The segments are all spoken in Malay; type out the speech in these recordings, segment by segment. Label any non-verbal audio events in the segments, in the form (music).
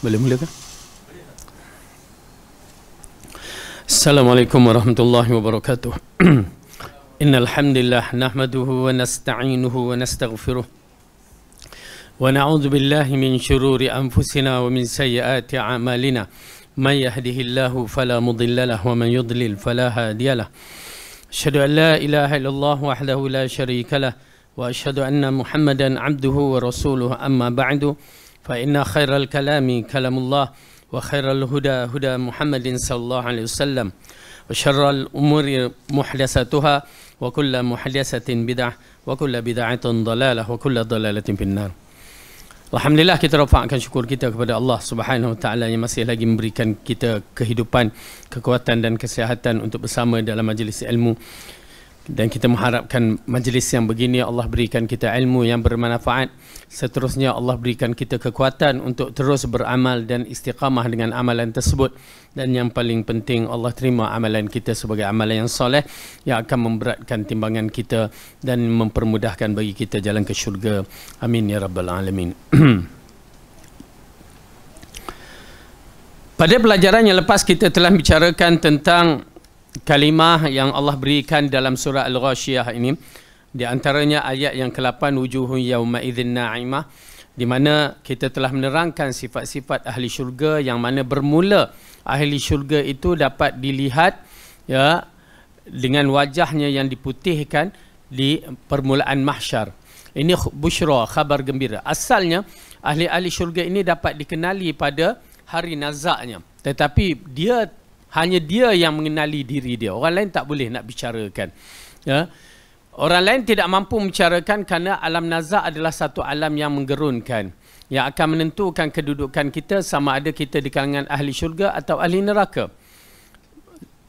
Belum lihat kan? Assalamualaikum warahmatullahi wabarakatuh. إن الحمد لله نحمده ونستعينه ونستغفره ونعوذ بالله من شرور أنفسنا ومن سيئات أعمالنا من يهده الله فلا مضل له ومن يضلل فلا هادي له أشهد أن لا إله إلا الله وحده لا شريك له وأشهد أن محمدا عبده ورسوله أما بعد فإن خير الكلام huda الله وخير الهدى هدى محمد صلى الله عليه وسلم wa الأمور محدثاتها bid'ah, wa بدعة وكل بدعة wa وكل ضلالة في النار Alhamdulillah kita rafa'kan syukur kita kepada Allah Subhanahu Wa Ta'ala yang masih lagi memberikan kita kehidupan, kekuatan dan kesihatan untuk bersama dalam majlis ilmu dan kita mengharapkan majlis yang begini Allah berikan kita ilmu yang bermanfaat seterusnya Allah berikan kita kekuatan untuk terus beramal dan istiqamah dengan amalan tersebut dan yang paling penting Allah terima amalan kita sebagai amalan yang soleh yang akan memberatkan timbangan kita dan mempermudahkan bagi kita jalan ke syurga amin ya rabbal alamin (clears throat) pada pelajaran yang lepas kita telah bicarakan tentang kalimah yang Allah berikan dalam surah Al-Ghashiyah ini di antaranya ayat yang ke-8 wujuhun yauma idzin na'imah di mana kita telah menerangkan sifat-sifat ahli syurga yang mana bermula ahli syurga itu dapat dilihat ya dengan wajahnya yang diputihkan di permulaan mahsyar ini busyra khabar gembira asalnya ahli-ahli syurga ini dapat dikenali pada hari nazaknya tetapi dia hanya dia yang mengenali diri dia. Orang lain tak boleh nak bicarakan. Ya. Orang lain tidak mampu membicarakan kerana alam nazak adalah satu alam yang menggerunkan. Yang akan menentukan kedudukan kita sama ada kita di kalangan ahli syurga atau ahli neraka.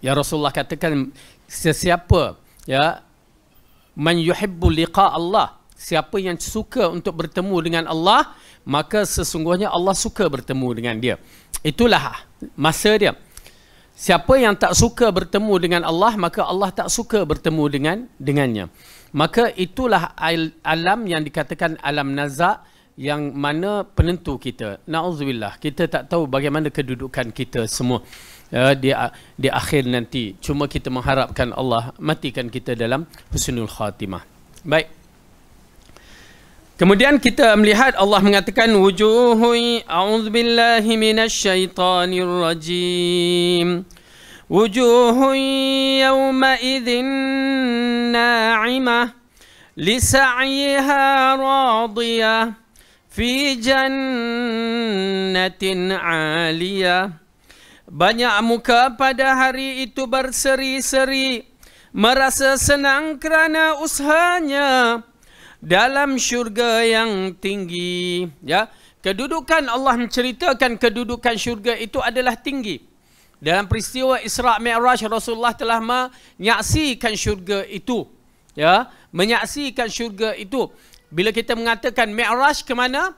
Ya Rasulullah katakan sesiapa ya man yuhibbu liqa Allah siapa yang suka untuk bertemu dengan Allah maka sesungguhnya Allah suka bertemu dengan dia itulah masa dia Siapa yang tak suka bertemu dengan Allah, maka Allah tak suka bertemu dengan dengannya. Maka itulah alam yang dikatakan alam nazak yang mana penentu kita. Na'udzubillah. Kita tak tahu bagaimana kedudukan kita semua uh, di, di akhir nanti. Cuma kita mengharapkan Allah matikan kita dalam husnul khatimah. Baik. Kemudian kita melihat Allah mengatakan wujuhun a'udzubillahi minasyaitonir rajim. Wujuhun yawma idzin na'imah lis'iha radiyah fi jannatin 'aliyah. Banyak muka pada hari itu berseri-seri merasa senang kerana usahanya dalam syurga yang tinggi ya kedudukan Allah menceritakan kedudukan syurga itu adalah tinggi dalam peristiwa Isra Mi'raj Rasulullah telah menyaksikan syurga itu ya menyaksikan syurga itu bila kita mengatakan Mi'raj ke mana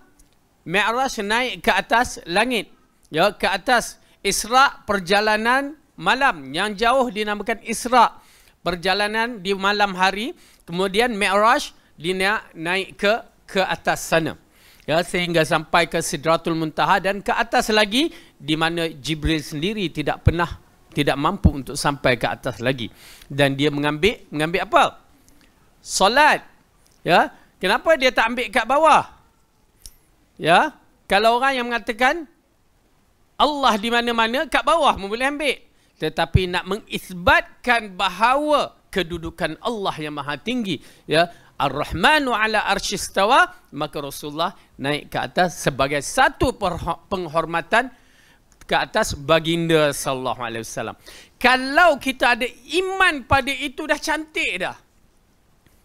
Mi'raj naik ke atas langit ya ke atas Isra perjalanan malam yang jauh dinamakan Isra perjalanan di malam hari kemudian Mi'raj Linia naik ke ke atas sana. Ya, sehingga sampai ke Sidratul Muntaha dan ke atas lagi di mana Jibril sendiri tidak pernah tidak mampu untuk sampai ke atas lagi dan dia mengambil mengambil apa? Solat. Ya. Kenapa dia tak ambil kat bawah? Ya. Kalau orang yang mengatakan Allah di mana-mana kat bawah pun boleh ambil. Tetapi nak mengisbatkan bahawa kedudukan Allah yang maha tinggi ya Ar-Rahmanu ala arsyistawa maka Rasulullah naik ke atas sebagai satu penghormatan ke atas baginda sallallahu alaihi wasallam. Kalau kita ada iman pada itu dah cantik dah.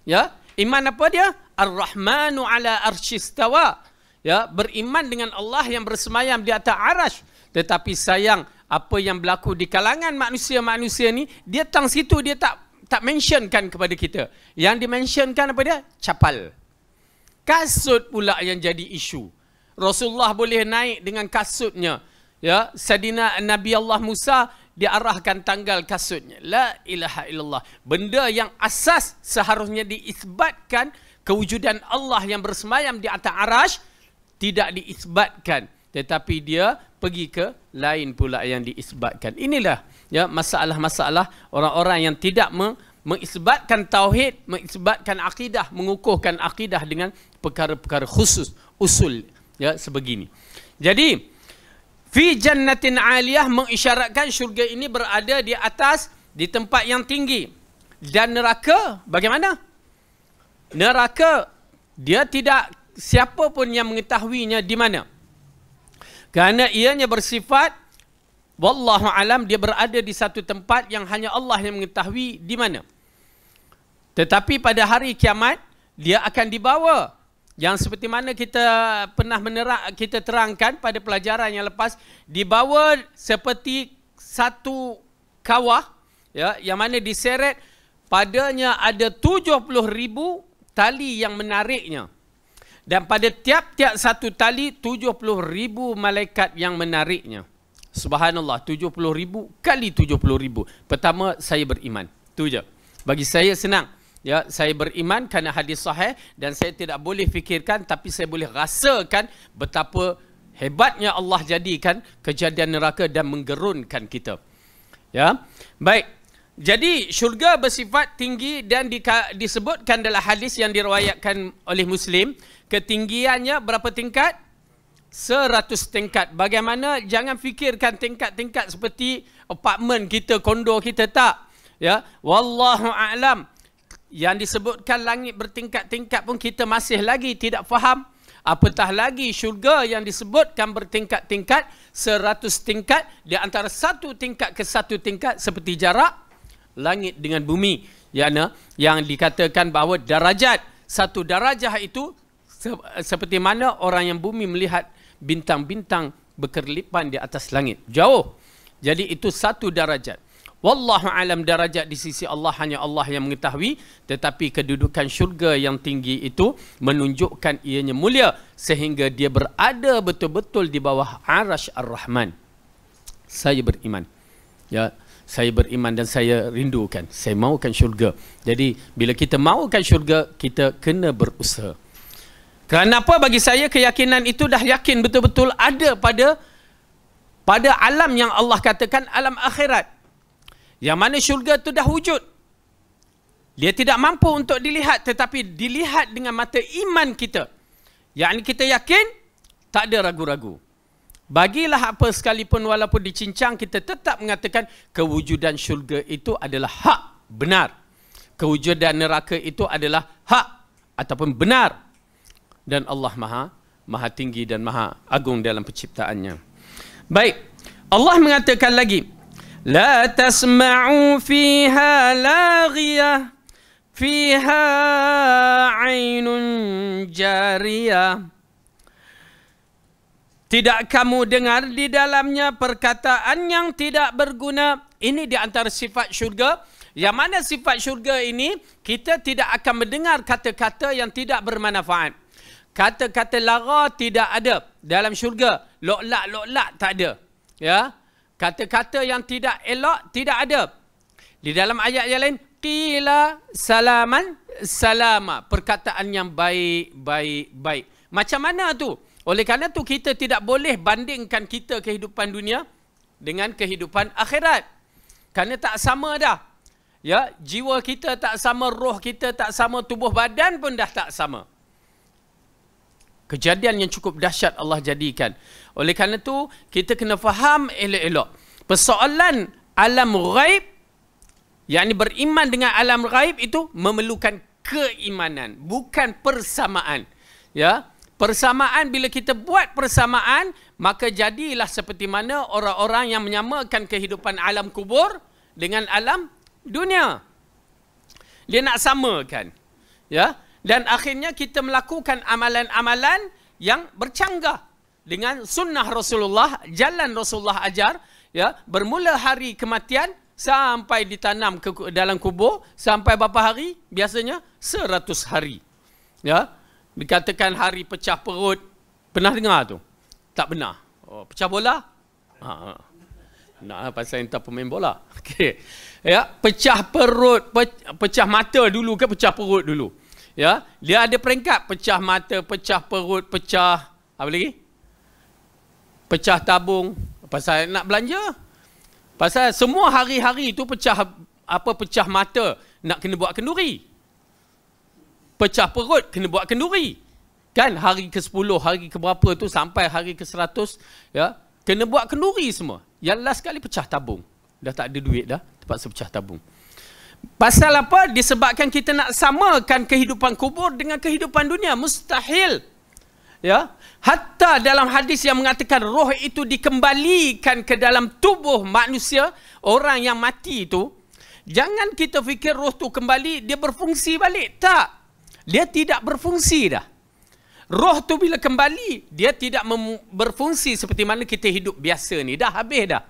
Ya, iman apa dia? Ar-Rahmanu ala arsyistawa. Ya, beriman dengan Allah yang bersemayam di atas Arash. Tetapi sayang apa yang berlaku di kalangan manusia-manusia ni, dia tang situ dia tak tak mentionkan kepada kita. Yang dimentionkan apa dia? Capal. Kasut pula yang jadi isu. Rasulullah boleh naik dengan kasutnya. Ya, Sadina Nabi Allah Musa diarahkan tanggal kasutnya. La ilaha illallah. Benda yang asas seharusnya diisbatkan kewujudan Allah yang bersemayam di atas arash tidak diisbatkan. Tetapi dia pergi ke lain pula yang diisbatkan. Inilah ya masalah-masalah orang-orang yang tidak me mengisbatkan tauhid, mengisbatkan akidah, mengukuhkan akidah dengan perkara-perkara khusus usul ya sebegini. Jadi fi jannatin aliyah mengisyaratkan syurga ini berada di atas di tempat yang tinggi dan neraka bagaimana? Neraka dia tidak siapa pun yang mengetahuinya di mana. Kerana ianya bersifat Wallahu alam dia berada di satu tempat yang hanya Allah yang mengetahui di mana. Tetapi pada hari kiamat dia akan dibawa yang seperti mana kita pernah menerang kita terangkan pada pelajaran yang lepas dibawa seperti satu kawah ya yang mana diseret padanya ada 70000 tali yang menariknya dan pada tiap-tiap satu tali 70000 malaikat yang menariknya. Subhanallah 70 ribu kali 70 ribu Pertama saya beriman Itu je Bagi saya senang Ya, saya beriman kerana hadis sahih dan saya tidak boleh fikirkan tapi saya boleh rasakan betapa hebatnya Allah jadikan kejadian neraka dan menggerunkan kita. Ya. Baik. Jadi syurga bersifat tinggi dan disebutkan dalam hadis yang diriwayatkan oleh Muslim, ketinggiannya berapa tingkat? seratus tingkat. Bagaimana? Jangan fikirkan tingkat-tingkat seperti apartmen kita, kondo kita tak. Ya, wallahu a'lam. Yang disebutkan langit bertingkat-tingkat pun kita masih lagi tidak faham. Apatah lagi syurga yang disebutkan bertingkat-tingkat seratus tingkat di antara satu tingkat ke satu tingkat seperti jarak langit dengan bumi. Yana yang dikatakan bahawa darajat satu darajah itu seperti mana orang yang bumi melihat bintang-bintang berkelipan di atas langit. Jauh. Jadi itu satu darajat. Wallahu alam darajat di sisi Allah hanya Allah yang mengetahui tetapi kedudukan syurga yang tinggi itu menunjukkan ianya mulia sehingga dia berada betul-betul di bawah Arash Ar-Rahman. Saya beriman. Ya, saya beriman dan saya rindukan. Saya mahukan syurga. Jadi bila kita mahukan syurga, kita kena berusaha. Kerana apa bagi saya keyakinan itu dah yakin betul-betul ada pada pada alam yang Allah katakan alam akhirat. Yang mana syurga itu dah wujud. Dia tidak mampu untuk dilihat tetapi dilihat dengan mata iman kita. Yang ini kita yakin tak ada ragu-ragu. Bagilah apa sekalipun walaupun dicincang kita tetap mengatakan kewujudan syurga itu adalah hak benar. Kewujudan neraka itu adalah hak ataupun benar dan Allah Maha Maha Tinggi dan Maha Agung dalam penciptaannya. Baik. Allah mengatakan lagi, la tasma'u fiha laghiyah fiha 'ainun jariyah. Tidak kamu dengar di dalamnya perkataan yang tidak berguna. Ini di antara sifat syurga. Yang mana sifat syurga ini, kita tidak akan mendengar kata-kata yang tidak bermanfaat kata-kata lara tidak ada dalam syurga. Loklak-loklak tak ada. Ya. Kata-kata yang tidak elok tidak ada. Di dalam ayat yang lain, qila salaman salama. Perkataan yang baik, baik, baik. Macam mana tu? Oleh kerana tu kita tidak boleh bandingkan kita kehidupan dunia dengan kehidupan akhirat. Kerana tak sama dah. Ya, jiwa kita tak sama, roh kita tak sama, tubuh badan pun dah tak sama. Kejadian yang cukup dahsyat Allah jadikan. Oleh kerana itu, kita kena faham elok-elok. Persoalan alam ghaib, yang beriman dengan alam ghaib itu memerlukan keimanan. Bukan persamaan. Ya, Persamaan, bila kita buat persamaan, maka jadilah seperti mana orang-orang yang menyamakan kehidupan alam kubur dengan alam dunia. Dia nak samakan. Ya, dan akhirnya kita melakukan amalan-amalan yang bercanggah dengan sunnah Rasulullah, jalan Rasulullah ajar, ya, bermula hari kematian sampai ditanam ke dalam kubur sampai berapa hari? Biasanya 100 hari. Ya. Dikatakan hari pecah perut. Pernah dengar tu? Tak benar. Oh, pecah bola? Ha. ha. Nak pasal entah pemain bola. (laughs) Okey. Ya, pecah perut, pecah mata dulu ke pecah perut dulu? Ya, dia ada peringkat pecah mata, pecah perut, pecah apa lagi? Pecah tabung pasal nak belanja. Pasal semua hari-hari itu pecah apa pecah mata nak kena buat kenduri. Pecah perut kena buat kenduri. Kan hari ke-10, hari ke berapa tu sampai hari ke-100 ya, kena buat kenduri semua. Yang last kali pecah tabung. Dah tak ada duit dah, terpaksa pecah tabung. Pasal apa? Disebabkan kita nak samakan kehidupan kubur dengan kehidupan dunia. Mustahil. Ya. Hatta dalam hadis yang mengatakan roh itu dikembalikan ke dalam tubuh manusia, orang yang mati itu, jangan kita fikir roh tu kembali, dia berfungsi balik. Tak. Dia tidak berfungsi dah. Roh tu bila kembali, dia tidak berfungsi seperti mana kita hidup biasa ni. Dah habis dah.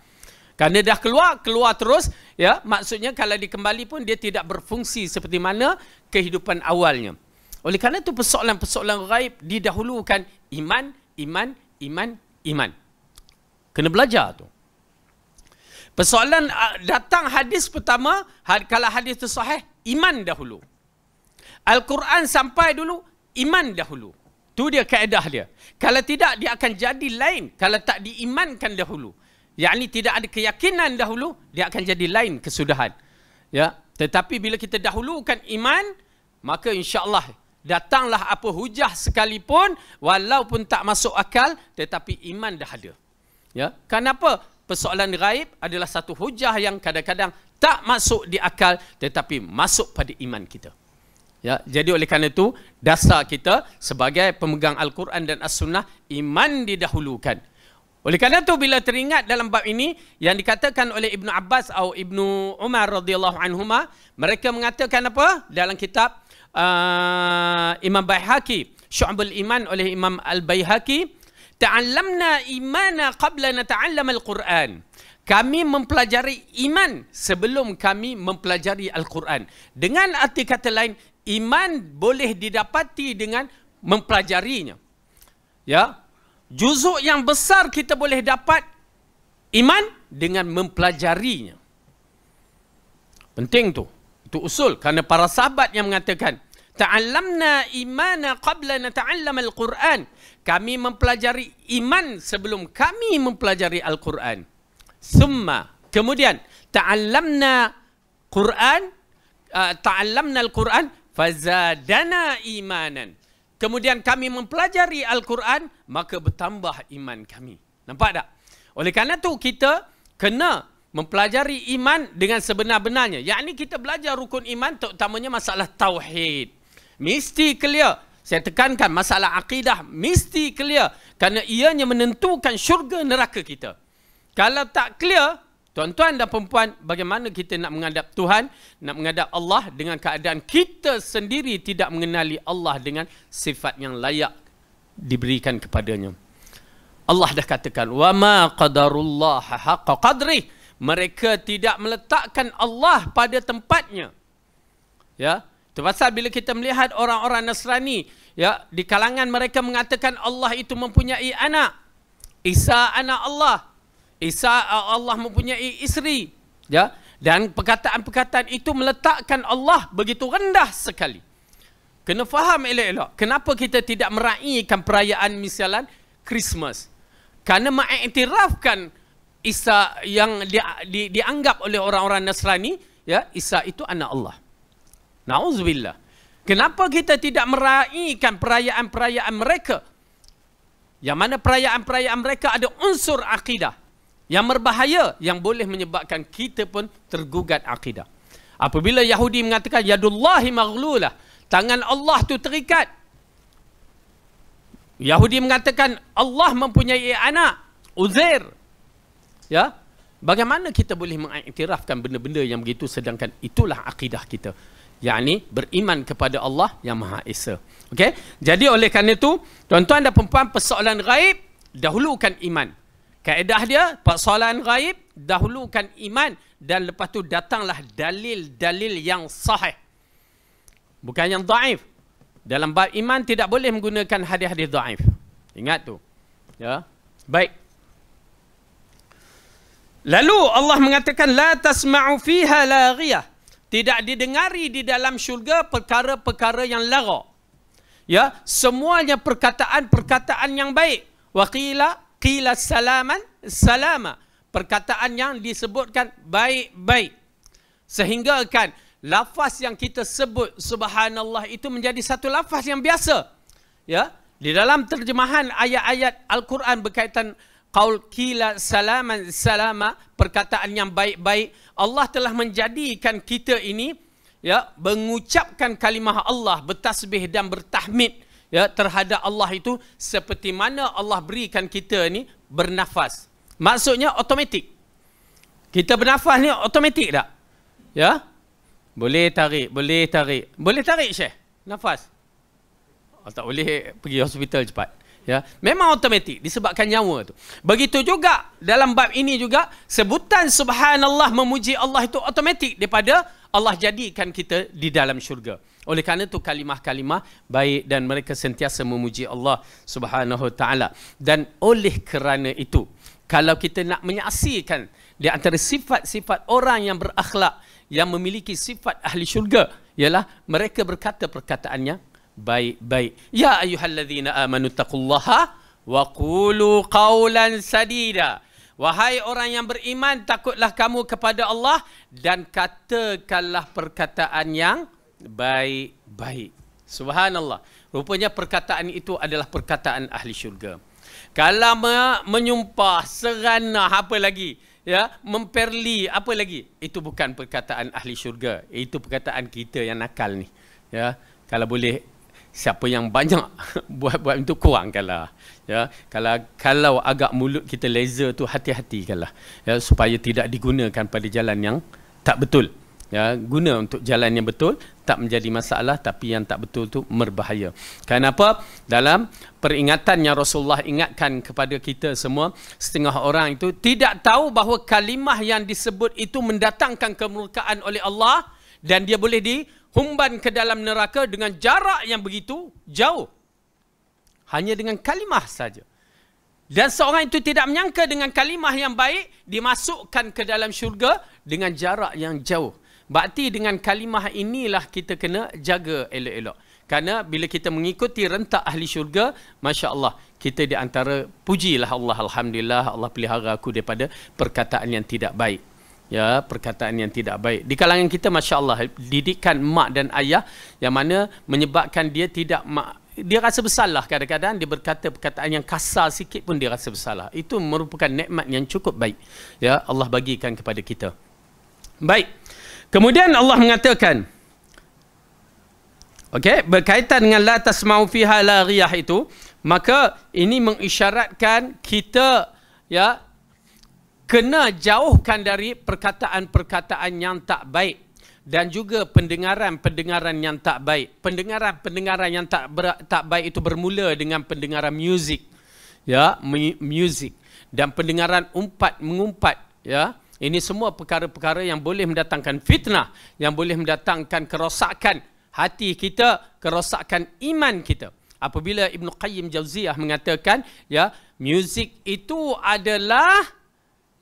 Karena dah keluar, keluar terus. Ya, maksudnya kalau dikembali pun dia tidak berfungsi seperti mana kehidupan awalnya. Oleh kerana itu persoalan-persoalan gaib didahulukan iman, iman, iman, iman. Kena belajar tu. Persoalan datang hadis pertama, kalau hadis itu sahih, iman dahulu. Al-Quran sampai dulu, iman dahulu. Tu dia kaedah dia. Kalau tidak, dia akan jadi lain kalau tak diimankan dahulu. Yang ini tidak ada keyakinan dahulu dia akan jadi lain kesudahan ya tetapi bila kita dahulukan iman maka insyaallah datanglah apa hujah sekalipun walaupun tak masuk akal tetapi iman dah ada ya kenapa persoalan gaib adalah satu hujah yang kadang-kadang tak masuk di akal tetapi masuk pada iman kita ya jadi oleh kerana itu dasar kita sebagai pemegang al-Quran dan as-sunnah iman didahulukan oleh kerana itu bila teringat dalam bab ini yang dikatakan oleh Ibnu Abbas atau Ibnu Umar radhiyallahu anhuma, mereka mengatakan apa? Dalam kitab uh, Imam Baihaqi, Syu'bul Iman oleh Imam Al-Baihaqi, ta'allamna imana qabla nata'allam al-Quran. Kami mempelajari iman sebelum kami mempelajari Al-Quran. Dengan arti kata lain, iman boleh didapati dengan mempelajarinya. Ya, juzuk yang besar kita boleh dapat iman dengan mempelajarinya. Penting tu. Itu usul kerana para sahabat yang mengatakan ta'allamna imana qabla nata'allam al-Quran. Kami mempelajari iman sebelum kami mempelajari al-Quran. Summa kemudian ta'allamna Quran uh, ta'allamna al-Quran fazadana imanan kemudian kami mempelajari al-Quran maka bertambah iman kami nampak tak oleh kerana tu kita kena mempelajari iman dengan sebenar-benarnya Yang ini kita belajar rukun iman terutamanya masalah tauhid mesti clear saya tekankan masalah akidah mesti clear kerana ianya menentukan syurga neraka kita kalau tak clear Tuan-tuan dan perempuan, bagaimana kita nak menghadap Tuhan, nak menghadap Allah dengan keadaan kita sendiri tidak mengenali Allah dengan sifat yang layak diberikan kepadanya. Allah dah katakan, "Wa ma qadarullah haqqa qadri." Mereka tidak meletakkan Allah pada tempatnya. Ya, itu pasal bila kita melihat orang-orang Nasrani, ya, di kalangan mereka mengatakan Allah itu mempunyai anak. Isa anak Allah. Isa uh, Allah mempunyai isteri ya dan perkataan-perkataan itu meletakkan Allah begitu rendah sekali kena faham elok-elok kenapa kita tidak meraihkan perayaan misalan Christmas kerana mengiktirafkan Isa yang di, di, dianggap oleh orang-orang Nasrani ya Isa itu anak Allah Nauzubillah kenapa kita tidak meraihkan perayaan-perayaan mereka yang mana perayaan-perayaan mereka ada unsur akidah yang berbahaya yang boleh menyebabkan kita pun tergugat akidah. Apabila Yahudi mengatakan yadullahi maghlulah, tangan Allah tu terikat. Yahudi mengatakan Allah mempunyai anak, Uzair. Ya. Bagaimana kita boleh mengiktirafkan benda-benda yang begitu sedangkan itulah akidah kita. Yani beriman kepada Allah yang Maha Esa. Okay, Jadi oleh kerana itu, tuan-tuan dan puan persoalan gaib dahulukan iman. Kaedah dia, persoalan gaib, dahulukan iman dan lepas tu datanglah dalil-dalil yang sahih. Bukan yang daif. Dalam bab iman tidak boleh menggunakan hadis-hadis daif. Ingat tu. Ya. Baik. Lalu Allah mengatakan la tasma'u fiha laghiyah. Tidak didengari di dalam syurga perkara-perkara yang lagha. Ya, semuanya perkataan-perkataan yang baik. Wa qila salaman salama perkataan yang disebutkan baik-baik sehingga kan lafaz yang kita sebut subhanallah itu menjadi satu lafaz yang biasa ya di dalam terjemahan ayat-ayat al-Quran berkaitan qaul qila salaman salama perkataan yang baik-baik Allah telah menjadikan kita ini ya mengucapkan kalimah Allah bertasbih dan bertahmid ya terhadap Allah itu seperti mana Allah berikan kita ni bernafas. Maksudnya otomatik. Kita bernafas ni otomatik tak? Ya? Boleh tarik, boleh tarik. Boleh tarik Syekh nafas. Oh, tak boleh pergi hospital cepat. Ya. Memang otomatik disebabkan nyawa tu. Begitu juga dalam bab ini juga sebutan subhanallah memuji Allah itu otomatik daripada Allah jadikan kita di dalam syurga. Oleh kerana itu kalimah-kalimah baik dan mereka sentiasa memuji Allah Subhanahu taala. Dan oleh kerana itu, kalau kita nak menyaksikan di antara sifat-sifat orang yang berakhlak yang memiliki sifat ahli syurga ialah mereka berkata perkataannya baik-baik. Ya ayyuhallazina amanu taqullaha wa qulu qawlan sadida. Wahai orang yang beriman takutlah kamu kepada Allah dan katakanlah perkataan yang baik baik subhanallah rupanya perkataan itu adalah perkataan ahli syurga kalau menyumpah seranah apa lagi ya memperli apa lagi itu bukan perkataan ahli syurga itu perkataan kita yang nakal ni ya kalau boleh siapa yang banyak (laughs) buat buat itu kurang kalah ya kalau kalau agak mulut kita laser tu hati-hati kalah ya supaya tidak digunakan pada jalan yang tak betul ya guna untuk jalan yang betul tak menjadi masalah tapi yang tak betul tu berbahaya. Kenapa? Dalam peringatan yang Rasulullah ingatkan kepada kita semua, setengah orang itu tidak tahu bahawa kalimah yang disebut itu mendatangkan kemurkaan oleh Allah dan dia boleh dihumban ke dalam neraka dengan jarak yang begitu jauh. Hanya dengan kalimah saja. Dan seorang itu tidak menyangka dengan kalimah yang baik dimasukkan ke dalam syurga dengan jarak yang jauh. Bakti dengan kalimah inilah kita kena jaga elok-elok. Kerana bila kita mengikuti rentak ahli syurga, Masya Allah, kita di antara pujilah Allah. Alhamdulillah, Allah pelihara aku daripada perkataan yang tidak baik. Ya, perkataan yang tidak baik. Di kalangan kita, Masya Allah, didikan mak dan ayah yang mana menyebabkan dia tidak mak, dia rasa bersalah kadang-kadang dia berkata perkataan yang kasar sikit pun dia rasa bersalah. Itu merupakan nikmat yang cukup baik. Ya, Allah bagikan kepada kita. Baik. Kemudian Allah mengatakan Okey, berkaitan dengan la tasma'u fiha laghiyah itu, maka ini mengisyaratkan kita ya kena jauhkan dari perkataan-perkataan yang tak baik dan juga pendengaran-pendengaran yang tak baik. Pendengaran-pendengaran yang tak ber, tak baik itu bermula dengan pendengaran muzik. Ya, music dan pendengaran umpat mengumpat ya. Ini semua perkara-perkara yang boleh mendatangkan fitnah, yang boleh mendatangkan kerosakan hati kita, kerosakan iman kita. Apabila Ibn Qayyim Jauziyah mengatakan, ya, muzik itu adalah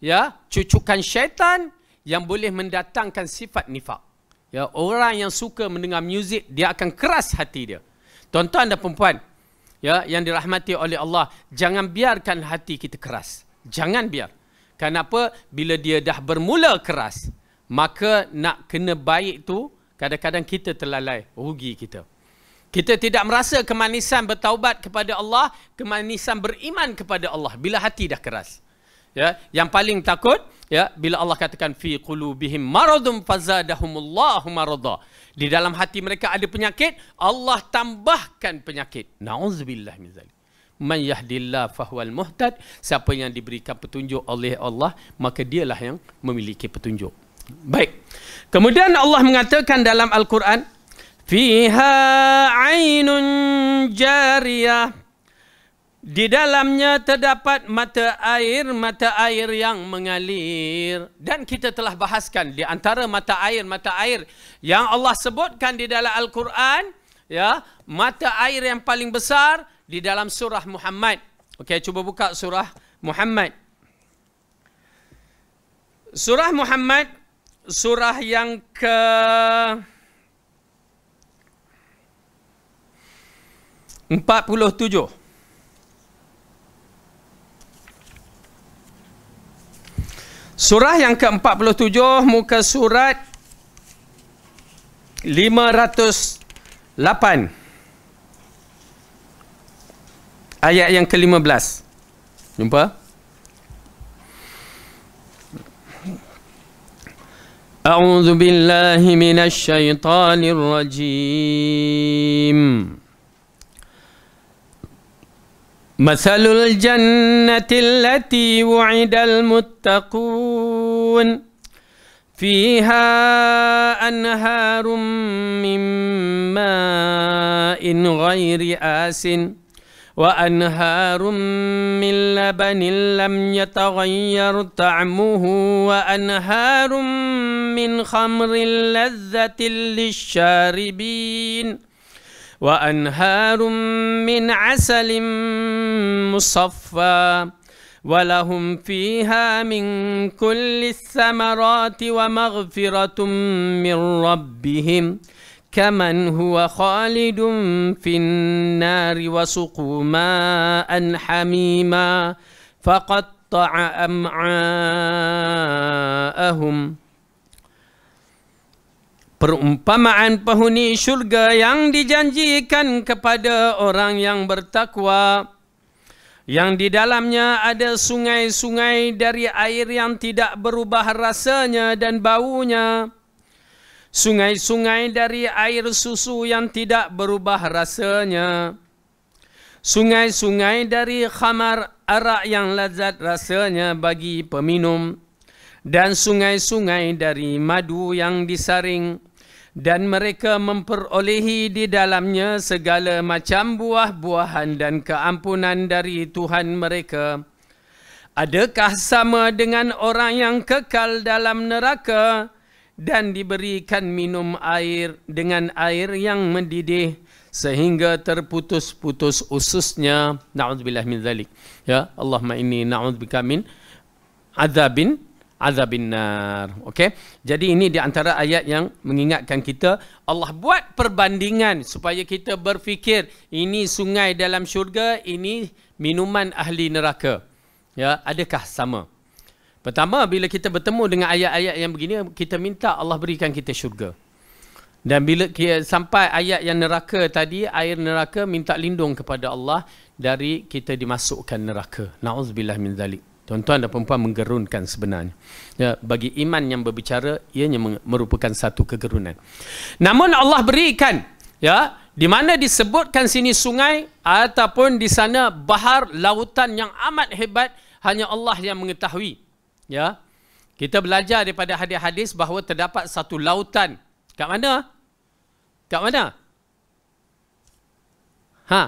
ya, cucukan syaitan yang boleh mendatangkan sifat nifak. Ya, orang yang suka mendengar muzik, dia akan keras hati dia. Tuan-tuan dan perempuan, ya, yang dirahmati oleh Allah, jangan biarkan hati kita keras. Jangan biar. Kenapa? Bila dia dah bermula keras, maka nak kena baik tu kadang-kadang kita terlalai, rugi kita. Kita tidak merasa kemanisan bertaubat kepada Allah, kemanisan beriman kepada Allah bila hati dah keras. Ya, yang paling takut ya bila Allah katakan fi qulubihim maradun fazadahumullahu marada. Di dalam hati mereka ada penyakit, Allah tambahkan penyakit. Nauzubillah min zalik man yahdillah fahwal muhtad siapa yang diberikan petunjuk oleh Allah maka dialah yang memiliki petunjuk baik kemudian Allah mengatakan dalam al-Quran fiha ainun jariyah di dalamnya terdapat mata air mata air yang mengalir dan kita telah bahaskan di antara mata air mata air yang Allah sebutkan di dalam al-Quran ya mata air yang paling besar di dalam surah Muhammad. Okey, cuba buka surah Muhammad. Surah Muhammad, surah yang ke empat puluh tujuh. Surah yang ke-47 muka surat 508 ayat yang ke-15. Jumpa. A'udzu billahi minasy syaithanir rajim. مثل الجنة التي وعد المتقون فيها أنهار من ماء غير آسٍ وأنهار من لبن لم يتغير طعمه وأنهار من خمر لذة للشاربين وأنهار من عسل مصفى ولهم فيها من كل الثمرات ومغفرة من ربهم ۖ كمن هو خالد في النار وسقوا ماء حميما فقطع أمعاءهم Perumpamaan penghuni syurga yang dijanjikan kepada orang yang bertakwa yang di dalamnya ada sungai-sungai dari air yang tidak berubah rasanya dan baunya sungai-sungai dari air susu yang tidak berubah rasanya. Sungai-sungai dari khamar arak yang lezat rasanya bagi peminum dan sungai-sungai dari madu yang disaring dan mereka memperolehi di dalamnya segala macam buah-buahan dan keampunan dari Tuhan mereka. Adakah sama dengan orang yang kekal dalam neraka? Adakah sama dengan orang yang kekal dalam neraka? dan diberikan minum air dengan air yang mendidih sehingga terputus-putus ususnya naudzubillah min zalik ya allahumma inni na'udzubika min adzabin azabin nar okey jadi ini di antara ayat yang mengingatkan kita Allah buat perbandingan supaya kita berfikir ini sungai dalam syurga ini minuman ahli neraka ya adakah sama Pertama, bila kita bertemu dengan ayat-ayat yang begini, kita minta Allah berikan kita syurga. Dan bila sampai ayat yang neraka tadi, air neraka minta lindung kepada Allah dari kita dimasukkan neraka. Na'udzubillah min zalik. Tuan-tuan dan perempuan menggerunkan sebenarnya. Ya, bagi iman yang berbicara, ianya merupakan satu kegerunan. Namun Allah berikan, ya, di mana disebutkan sini sungai ataupun di sana bahar lautan yang amat hebat, hanya Allah yang mengetahui ya kita belajar daripada hadis-hadis bahawa terdapat satu lautan kat mana kat mana ha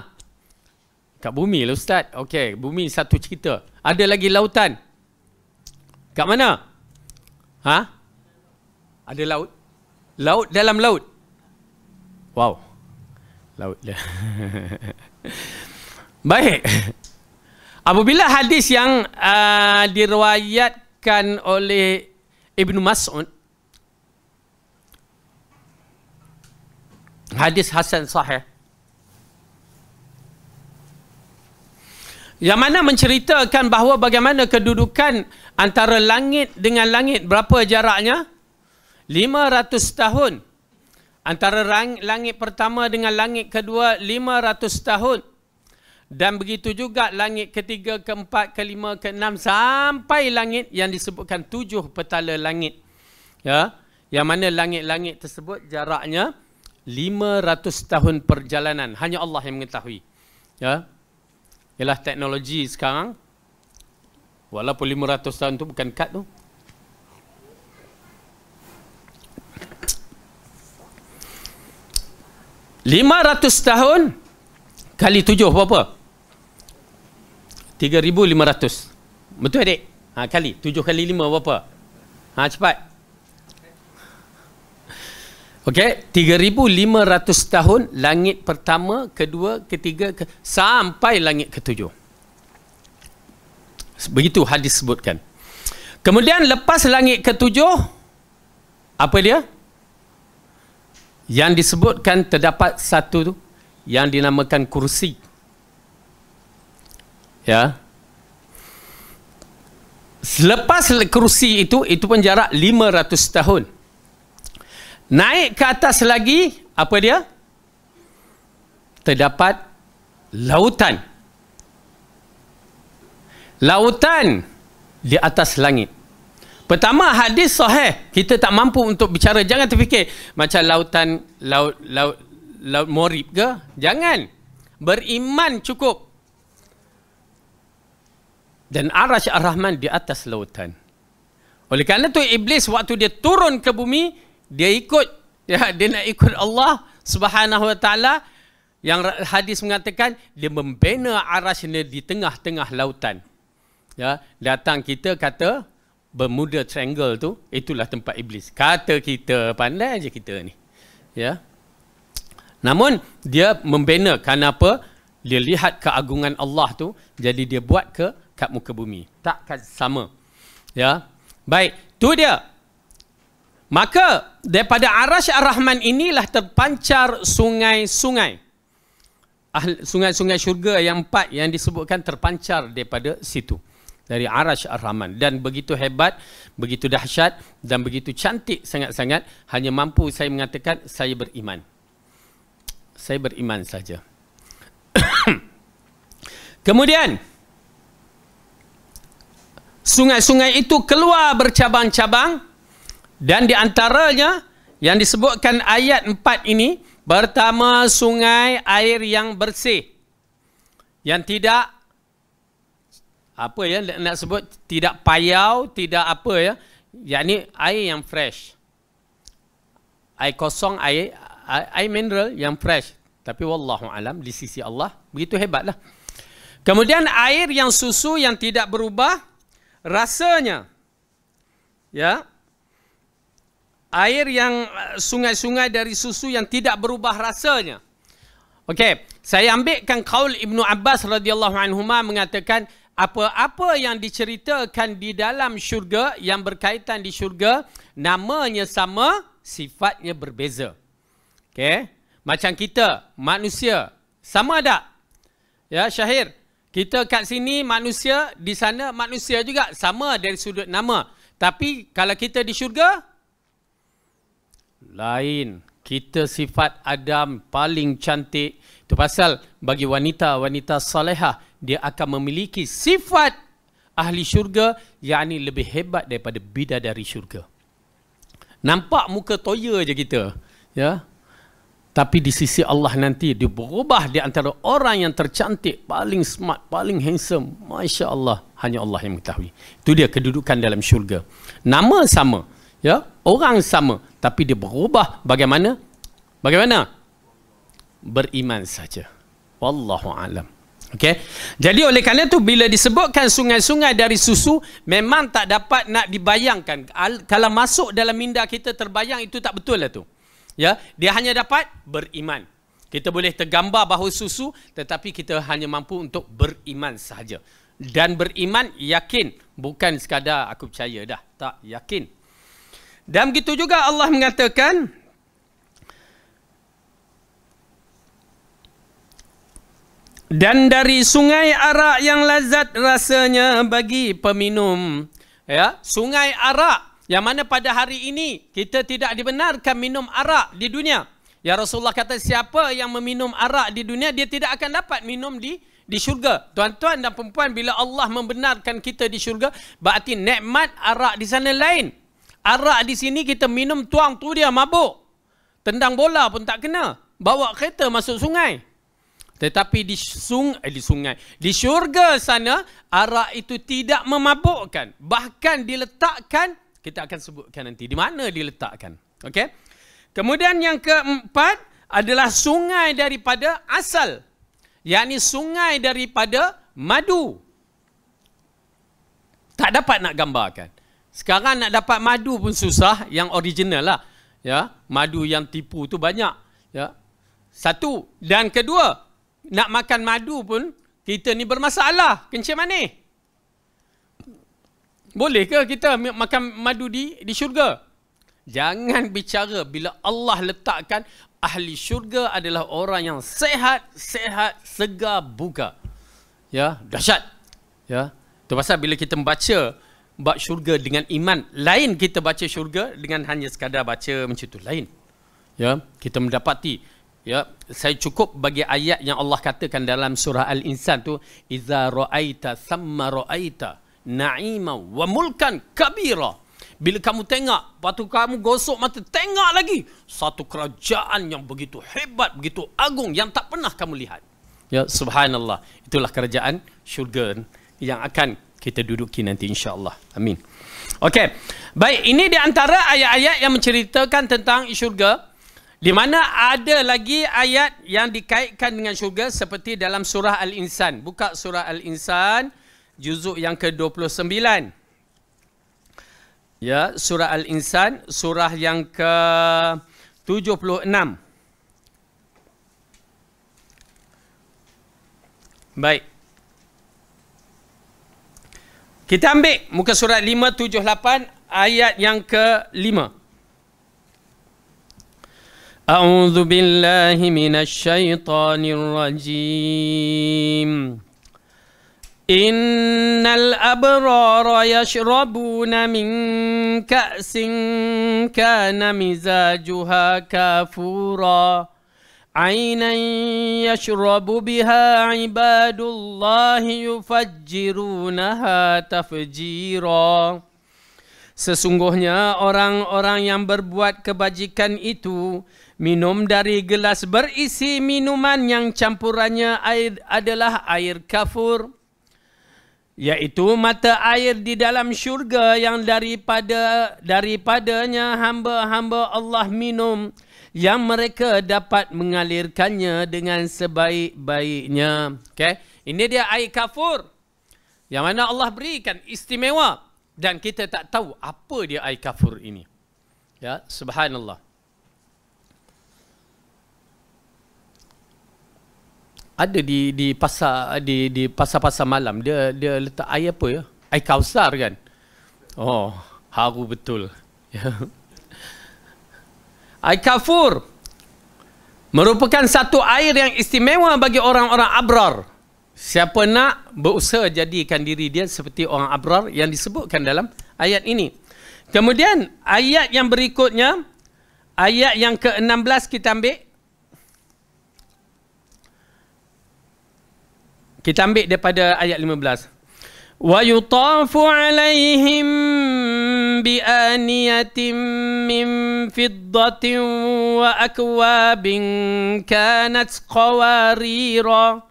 kat bumi lah ustaz okey bumi satu cerita ada lagi lautan kat mana ha ada laut laut dalam laut wow laut (laughs) baik apabila hadis yang uh, diriwayatkan dikisahkan oleh Ibn Mas'ud hadis hasan sahih yang mana menceritakan bahawa bagaimana kedudukan antara langit dengan langit berapa jaraknya 500 tahun antara langit pertama dengan langit kedua 500 tahun dan begitu juga langit ketiga, keempat, kelima, keenam sampai langit yang disebutkan tujuh petala langit. Ya, yang mana langit-langit tersebut jaraknya 500 tahun perjalanan. Hanya Allah yang mengetahui. Ya, ialah teknologi sekarang. Walaupun 500 tahun tu bukan kad tu. Lima ratus tahun kali tujuh berapa? 3,500. Betul adik? Ha, kali. 7 kali 5 berapa? Ha, cepat. Okey. 3,500 tahun langit pertama, kedua, ketiga, ke- sampai langit ketujuh. Begitu hadis sebutkan. Kemudian lepas langit ketujuh, apa dia? Yang disebutkan terdapat satu yang dinamakan Kursi ya. Selepas kerusi itu, itu pun jarak 500 tahun. Naik ke atas lagi, apa dia? Terdapat lautan. Lautan di atas langit. Pertama hadis sahih, kita tak mampu untuk bicara. Jangan terfikir macam lautan, laut, laut, laut morib ke. Jangan. Beriman cukup dan arash ar-Rahman di atas lautan. Oleh kerana tu iblis waktu dia turun ke bumi, dia ikut (laughs) ya dia nak ikut Allah Subhanahu wa taala yang hadis mengatakan dia membina arasnya di tengah-tengah lautan. Ya, datang kita kata Bermuda Triangle tu itulah tempat iblis. Kata kita pandai aja kita ni. Ya. Namun dia membina kenapa? apa? dia lihat keagungan Allah tu jadi dia buat ke kat muka bumi takkan sama ya baik tu dia maka daripada arash ar-rahman inilah terpancar sungai-sungai sungai-sungai syurga yang empat yang disebutkan terpancar daripada situ dari arash ar-rahman dan begitu hebat begitu dahsyat dan begitu cantik sangat-sangat hanya mampu saya mengatakan saya beriman saya beriman saja (coughs) Kemudian sungai-sungai itu keluar bercabang-cabang dan di antaranya yang disebutkan ayat 4 ini pertama sungai air yang bersih yang tidak apa ya nak sebut tidak payau tidak apa ya yakni air yang fresh air kosong air air mineral yang fresh tapi wallahu alam di sisi Allah begitu hebatlah. Kemudian air yang susu yang tidak berubah rasanya. Ya. Air yang eh, sungai-sungai dari susu yang tidak berubah rasanya. Okey, saya ambilkan kaul Ibnu Abbas radhiyallahu anhu mengatakan apa-apa yang diceritakan di dalam syurga yang berkaitan di syurga namanya sama, sifatnya berbeza. Okey macam kita manusia sama ada ya syahir kita kat sini manusia di sana manusia juga sama dari sudut nama tapi kalau kita di syurga lain kita sifat Adam paling cantik itu pasal bagi wanita wanita salehah dia akan memiliki sifat ahli syurga yakni lebih hebat daripada bidadari syurga nampak muka toya je kita ya tapi di sisi Allah nanti dia berubah di antara orang yang tercantik, paling smart, paling handsome. Masya Allah. Hanya Allah yang mengetahui. Itu dia kedudukan dalam syurga. Nama sama. ya Orang sama. Tapi dia berubah bagaimana? Bagaimana? Beriman saja. Wallahu alam. Okay. Jadi oleh kerana tu bila disebutkan sungai-sungai dari susu memang tak dapat nak dibayangkan. Al- kalau masuk dalam minda kita terbayang itu tak betul lah tu ya dia hanya dapat beriman kita boleh tergambar bahu susu tetapi kita hanya mampu untuk beriman sahaja dan beriman yakin bukan sekadar aku percaya dah tak yakin dan begitu juga Allah mengatakan dan dari sungai arak yang lazat rasanya bagi peminum ya sungai arak yang mana pada hari ini kita tidak dibenarkan minum arak di dunia. Ya Rasulullah kata siapa yang meminum arak di dunia dia tidak akan dapat minum di di syurga. Tuan-tuan dan puan-puan bila Allah membenarkan kita di syurga berarti nikmat arak di sana lain. Arak di sini kita minum tuang tu dia mabuk. Tendang bola pun tak kena. Bawa kereta masuk sungai. Tetapi di sungai, eh, di sungai, di syurga sana arak itu tidak memabukkan. Bahkan diletakkan kita akan sebutkan nanti di mana diletakkan Okay? kemudian yang keempat adalah sungai daripada asal yakni sungai daripada madu tak dapat nak gambarkan sekarang nak dapat madu pun susah yang original lah ya madu yang tipu tu banyak ya satu dan kedua nak makan madu pun kita ni bermasalah kencing manis boleh ke kita makan madu di di syurga? Jangan bicara bila Allah letakkan ahli syurga adalah orang yang sehat, sehat, segar, buka. Ya, dahsyat. Ya. Itu pasal bila kita membaca bab syurga dengan iman, lain kita baca syurga dengan hanya sekadar baca macam tu lain. Ya, kita mendapati ya saya cukup bagi ayat yang Allah katakan dalam surah al-insan tu iza raaita thamma raaita na'ima wa mulkan kabira. Bila kamu tengok, lepas kamu gosok mata, tengok lagi. Satu kerajaan yang begitu hebat, begitu agung yang tak pernah kamu lihat. Ya, subhanallah. Itulah kerajaan syurga yang akan kita duduki nanti insyaAllah. Amin. Okey. Baik, ini di antara ayat-ayat yang menceritakan tentang syurga. Di mana ada lagi ayat yang dikaitkan dengan syurga seperti dalam surah Al-Insan. Buka surah Al-Insan juzuk yang ke-29. Ya, surah Al-Insan, surah yang ke-76. Baik. Kita ambil muka surat 578 ayat yang ke-5. A'udzu billahi minasy syaithanir rajim. Innal abrara yashrabuna min ka'sin kana mizajuha kafura Ainan yashrabu biha ibadullahi yufajjirunaha tafjira Sesungguhnya orang-orang yang berbuat kebajikan itu minum dari gelas berisi minuman yang campurannya air adalah air kafur iaitu mata air di dalam syurga yang daripada daripadanya hamba-hamba Allah minum yang mereka dapat mengalirkannya dengan sebaik-baiknya. Okay. Ini dia air kafur yang mana Allah berikan istimewa dan kita tak tahu apa dia air kafur ini. Ya, subhanallah. ada di di pasar di di pasar-pasar malam dia dia letak air apa ya? Air kausar kan. Oh, haru betul. (laughs) air kafur merupakan satu air yang istimewa bagi orang-orang abrar. Siapa nak berusaha jadikan diri dia seperti orang abrar yang disebutkan dalam ayat ini. Kemudian ayat yang berikutnya ayat yang ke-16 kita ambil Kita ambil daripada ayat 15. ويطاف عليهم بآنية من فضة وأكواب كانت قواريرا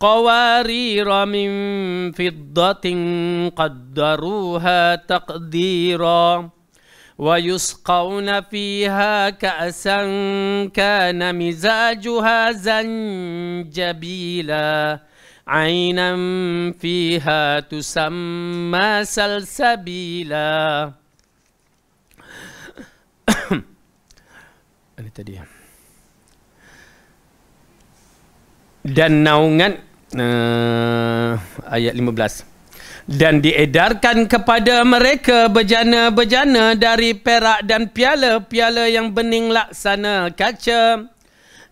قوارير من فضة قدروها تقديرا ويسقون فيها كأسا كان مزاجها زنجبيلاً عينا فيها تسمى سلسبيلا (coughs) Ini tadi. Dan naungan uh, ayat 15. Dan diedarkan kepada mereka bejana-bejana dari perak dan piala-piala yang bening laksana kaca. Kaca.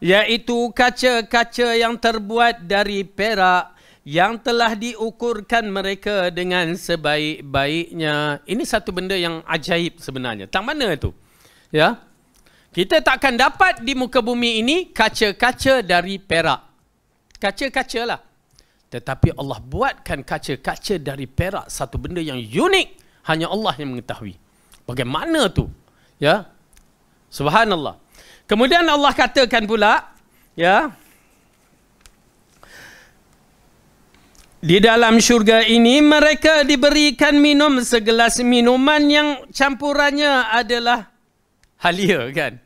Yaitu kaca-kaca yang terbuat dari perak yang telah diukurkan mereka dengan sebaik-baiknya. Ini satu benda yang ajaib sebenarnya. Tak mana itu? Ya. Kita takkan dapat di muka bumi ini kaca-kaca dari perak. Kaca-kaca lah. Tetapi Allah buatkan kaca-kaca dari perak satu benda yang unik. Hanya Allah yang mengetahui. Bagaimana tu? Ya. Subhanallah. Kemudian Allah katakan pula, ya. Di dalam syurga ini mereka diberikan minum segelas minuman yang campurannya adalah halia kan.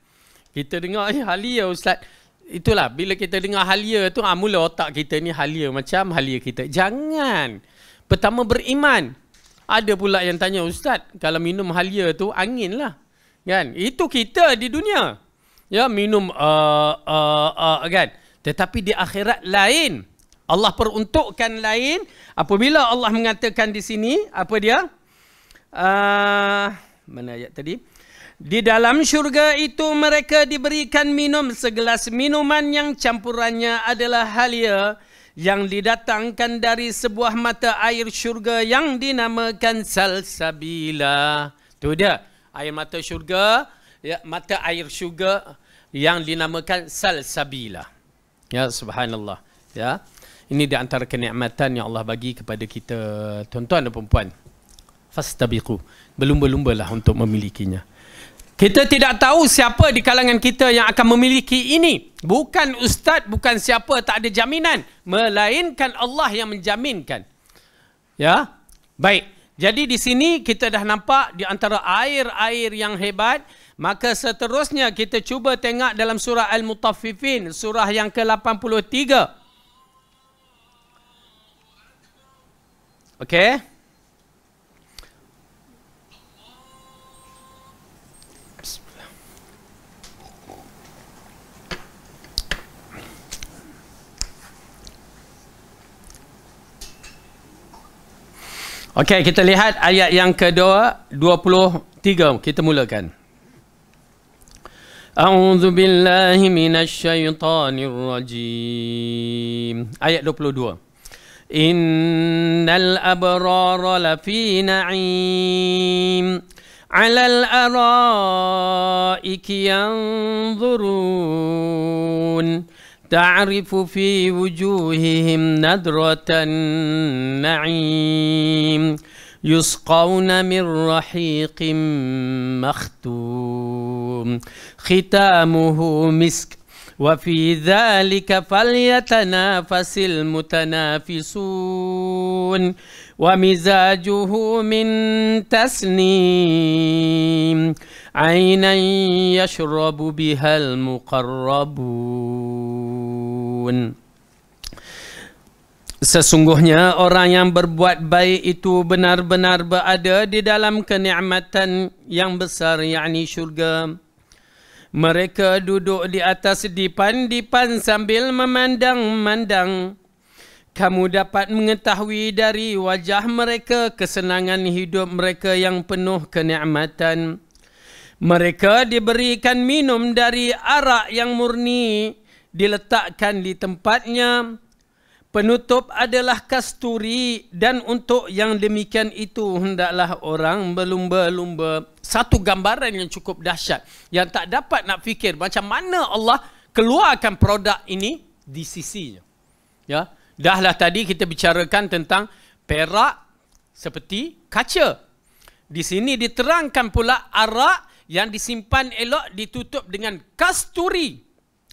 Kita dengar eh halia ustaz. Itulah bila kita dengar halia tu ah mula otak kita ni halia macam halia kita. Jangan. Pertama beriman. Ada pula yang tanya ustaz, kalau minum halia tu anginlah, Kan? Itu kita di dunia ya minum uh, uh, uh, kan tetapi di akhirat lain Allah peruntukkan lain apabila Allah mengatakan di sini apa dia uh, mana ayat tadi di dalam syurga itu mereka diberikan minum segelas minuman yang campurannya adalah halia yang didatangkan dari sebuah mata air syurga yang dinamakan salsabila. Itu dia. Air mata syurga ya mata air sugar yang dinamakan sal sabila, ya subhanallah ya ini di antara kenikmatan yang Allah bagi kepada kita tuan-tuan dan puan-puan fastabiqu berlumba-lumbalah untuk memilikinya kita tidak tahu siapa di kalangan kita yang akan memiliki ini. Bukan ustaz, bukan siapa, tak ada jaminan. Melainkan Allah yang menjaminkan. Ya, baik. Jadi di sini kita dah nampak di antara air-air yang hebat, Maka seterusnya kita cuba tengok dalam surah Al-Mutaffifin, surah yang ke-83. Okey. Okey, kita lihat ayat yang kedua, 23. Kita mulakan. أعوذ بالله من الشيطان الرجيم آية 22 إن الأبرار لفي نعيم على الأرائك ينظرون تعرف في وجوههم نضرة النعيم يسقون من رحيق مختوم ختامه مسك وفي ذلك فليتنافس المتنافسون ومزاجه من تسنيم عينا يشرب بها المقربون Sesungguhnya orang yang berbuat baik itu benar-benar berada di dalam kenikmatan yang besar yakni syurga. Mereka duduk di atas dipan-dipan sambil memandang-mandang. Kamu dapat mengetahui dari wajah mereka kesenangan hidup mereka yang penuh kenikmatan. Mereka diberikan minum dari arak yang murni diletakkan di tempatnya penutup adalah kasturi dan untuk yang demikian itu hendaklah orang berlumba-lumba satu gambaran yang cukup dahsyat yang tak dapat nak fikir macam mana Allah keluarkan produk ini di sisinya ya dahlah tadi kita bicarakan tentang perak seperti kaca di sini diterangkan pula arak yang disimpan elok ditutup dengan kasturi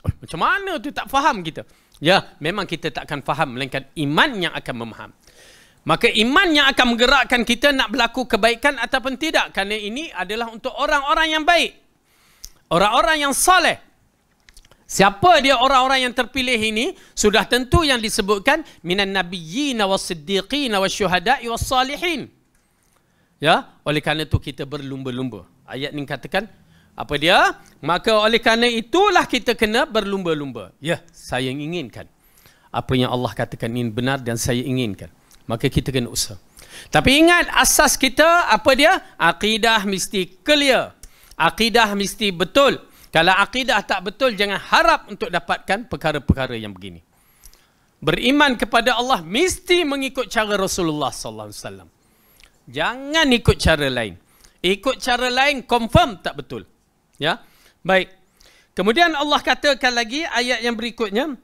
oh, macam mana tu tak faham kita Ya, memang kita tak akan faham melainkan iman yang akan memaham. Maka iman yang akan menggerakkan kita nak berlaku kebaikan ataupun tidak kerana ini adalah untuk orang-orang yang baik. Orang-orang yang soleh. Siapa dia orang-orang yang terpilih ini? Sudah tentu yang disebutkan minan nabiyyin wasiddiqin wasyuhada'i Salihin. Ya, oleh kerana itu kita berlumba-lumba. Ayat ini katakan apa dia maka oleh kerana itulah kita kena berlumba-lumba ya saya inginkan apa yang Allah katakan ini benar dan saya inginkan maka kita kena usaha tapi ingat asas kita apa dia akidah mesti clear akidah mesti betul kalau akidah tak betul jangan harap untuk dapatkan perkara-perkara yang begini beriman kepada Allah mesti mengikut cara Rasulullah sallallahu alaihi wasallam jangan ikut cara lain ikut cara lain confirm tak betul Ya. Baik. Kemudian Allah katakan lagi ayat yang berikutnya.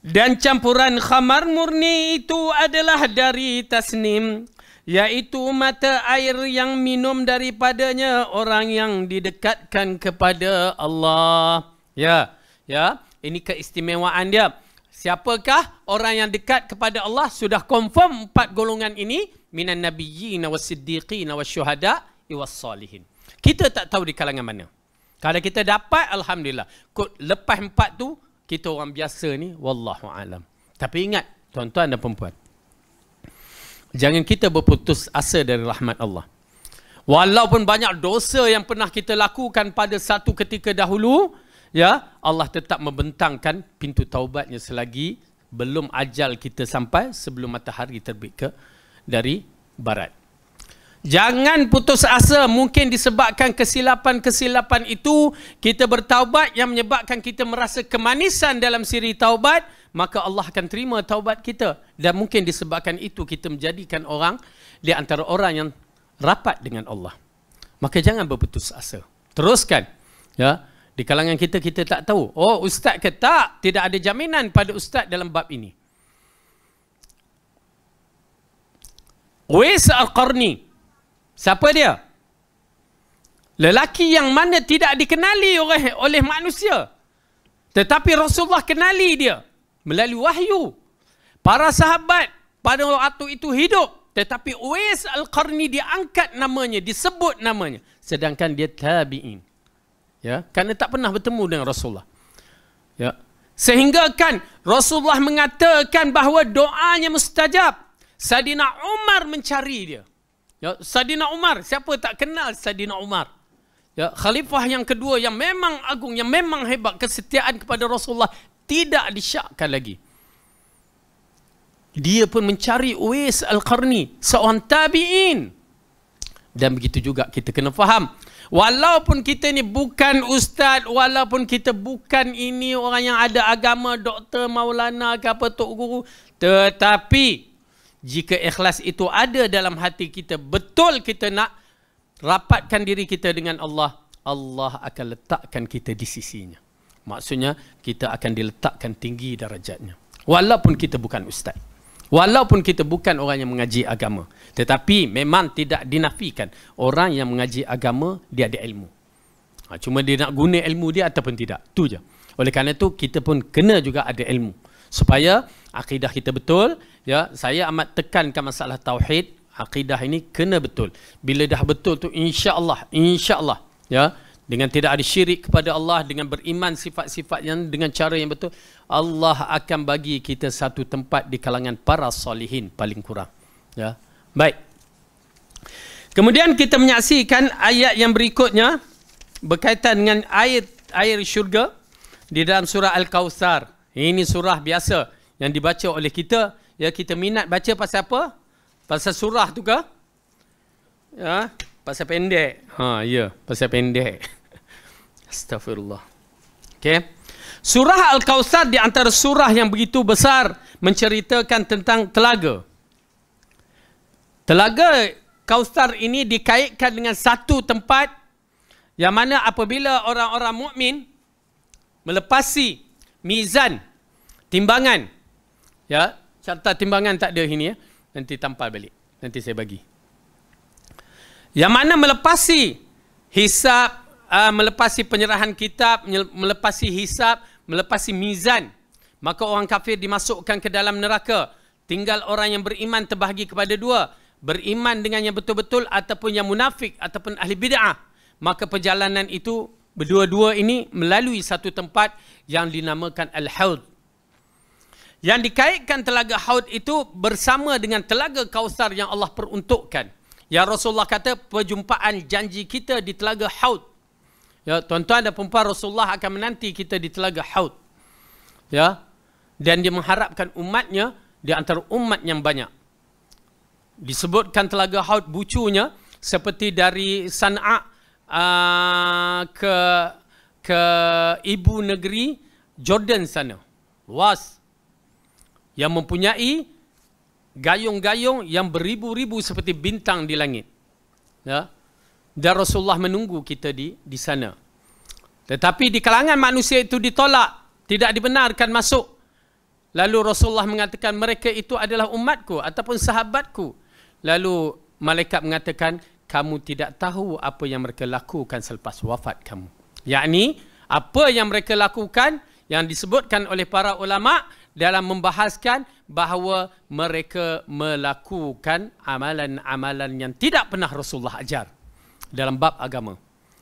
Dan campuran khamar murni itu adalah dari tasnim. yaitu mata air yang minum daripadanya orang yang didekatkan kepada Allah. Ya. Ya. Ini keistimewaan dia. Siapakah orang yang dekat kepada Allah sudah confirm empat golongan ini minan nabiyyin wasiddiqin wasyuhada salihin. Kita tak tahu di kalangan mana. Kalau kita dapat, Alhamdulillah. Kod lepas empat tu, kita orang biasa ni, Wallahu alam. Tapi ingat, tuan-tuan dan perempuan. Jangan kita berputus asa dari rahmat Allah. Walaupun banyak dosa yang pernah kita lakukan pada satu ketika dahulu, ya Allah tetap membentangkan pintu taubatnya selagi belum ajal kita sampai sebelum matahari terbit ke dari barat. Jangan putus asa mungkin disebabkan kesilapan-kesilapan itu kita bertaubat yang menyebabkan kita merasa kemanisan dalam siri taubat maka Allah akan terima taubat kita dan mungkin disebabkan itu kita menjadikan orang di antara orang yang rapat dengan Allah. Maka jangan berputus asa. Teruskan. Ya. Di kalangan kita kita tak tahu. Oh, ustaz ke tak? Tidak ada jaminan pada ustaz dalam bab ini. Wais al-Qarni Siapa dia? Lelaki yang mana tidak dikenali oleh, oleh manusia. Tetapi Rasulullah kenali dia melalui wahyu. Para sahabat pada waktu itu hidup. Tetapi Uwais Al-Qarni diangkat namanya, disebut namanya. Sedangkan dia tabi'in. Ya, kerana tak pernah bertemu dengan Rasulullah. Ya. Sehingga kan Rasulullah mengatakan bahawa doanya mustajab. Sadina Umar mencari dia. Ya, Sadina Umar, siapa tak kenal Sadina Umar? Ya, khalifah yang kedua yang memang agung, yang memang hebat kesetiaan kepada Rasulullah tidak disyakkan lagi. Dia pun mencari Uwais Al-Qarni, seorang tabi'in. Dan begitu juga kita kena faham. Walaupun kita ni bukan ustaz, walaupun kita bukan ini orang yang ada agama, doktor, maulana ke apa, tok guru. Tetapi jika ikhlas itu ada dalam hati kita betul kita nak rapatkan diri kita dengan Allah Allah akan letakkan kita di sisinya maksudnya kita akan diletakkan tinggi darajatnya walaupun kita bukan ustaz walaupun kita bukan orang yang mengaji agama tetapi memang tidak dinafikan orang yang mengaji agama dia ada ilmu ha, cuma dia nak guna ilmu dia ataupun tidak tu je oleh kerana itu kita pun kena juga ada ilmu supaya akidah kita betul ya saya amat tekankan masalah tauhid akidah ini kena betul bila dah betul tu insyaallah insyaallah ya dengan tidak ada syirik kepada Allah dengan beriman sifat-sifat yang dengan cara yang betul Allah akan bagi kita satu tempat di kalangan para solihin paling kurang ya baik kemudian kita menyaksikan ayat yang berikutnya berkaitan dengan air air syurga di dalam surah al-kautsar ini surah biasa yang dibaca oleh kita Ya kita minat baca pasal apa? Pasal surah tu ke? Ya, pasal pendek. Ha, ya, pasal pendek. (laughs) Astagfirullah. Okey. Surah Al-Kausar di antara surah yang begitu besar menceritakan tentang telaga. Telaga Kausar ini dikaitkan dengan satu tempat yang mana apabila orang-orang mukmin melepasi mizan timbangan ya Carta timbangan tak ada ini ya. Nanti tampal balik. Nanti saya bagi. Yang mana melepasi hisap, uh, ah, melepasi penyerahan kitab, melepasi hisap, melepasi mizan. Maka orang kafir dimasukkan ke dalam neraka. Tinggal orang yang beriman terbahagi kepada dua. Beriman dengan yang betul-betul ataupun yang munafik ataupun ahli bid'ah. Maka perjalanan itu berdua-dua ini melalui satu tempat yang dinamakan Al-Hawd yang dikaitkan telaga haud itu bersama dengan telaga kausar yang Allah peruntukkan. Ya Rasulullah kata perjumpaan janji kita di telaga haud. Ya tuan-tuan dan puan Rasulullah akan menanti kita di telaga haud. Ya. Dan dia mengharapkan umatnya di antara umat yang banyak. Disebutkan telaga haud bucunya seperti dari San'a uh, ke ke ibu negeri Jordan sana. Luas yang mempunyai gayung-gayung yang beribu-ribu seperti bintang di langit. Ya. Dan Rasulullah menunggu kita di di sana. Tetapi di kalangan manusia itu ditolak, tidak dibenarkan masuk. Lalu Rasulullah mengatakan mereka itu adalah umatku ataupun sahabatku. Lalu malaikat mengatakan kamu tidak tahu apa yang mereka lakukan selepas wafat kamu. Yakni apa yang mereka lakukan yang disebutkan oleh para ulama' dalam membahaskan bahawa mereka melakukan amalan-amalan yang tidak pernah Rasulullah ajar dalam bab agama.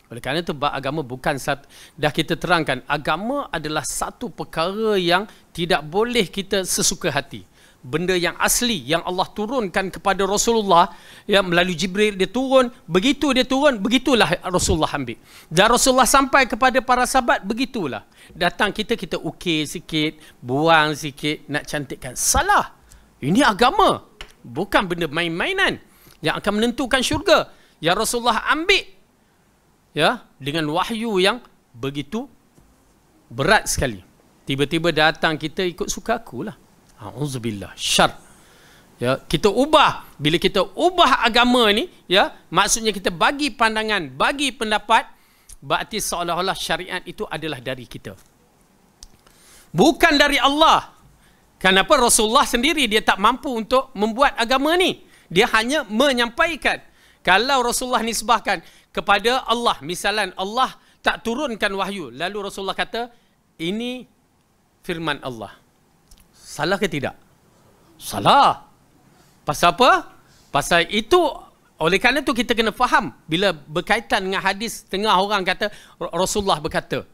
Oleh kerana itu bab agama bukan satu, dah kita terangkan agama adalah satu perkara yang tidak boleh kita sesuka hati benda yang asli yang Allah turunkan kepada Rasulullah ya melalui Jibril dia turun begitu dia turun begitulah Rasulullah ambil dan Rasulullah sampai kepada para sahabat begitulah datang kita kita ukir sikit buang sikit nak cantikkan salah ini agama bukan benda main-mainan yang akan menentukan syurga yang Rasulullah ambil ya dengan wahyu yang begitu berat sekali tiba-tiba datang kita ikut suka akulah auzubillah syar ya kita ubah bila kita ubah agama ni ya maksudnya kita bagi pandangan bagi pendapat berarti seolah-olah syariat itu adalah dari kita bukan dari Allah kenapa Rasulullah sendiri dia tak mampu untuk membuat agama ni dia hanya menyampaikan kalau Rasulullah nisbahkan kepada Allah misalan Allah tak turunkan wahyu lalu Rasulullah kata ini firman Allah Salah ke tidak? Salah. Pasal apa? Pasal itu oleh kerana itu kita kena faham bila berkaitan dengan hadis tengah orang kata Rasulullah berkata.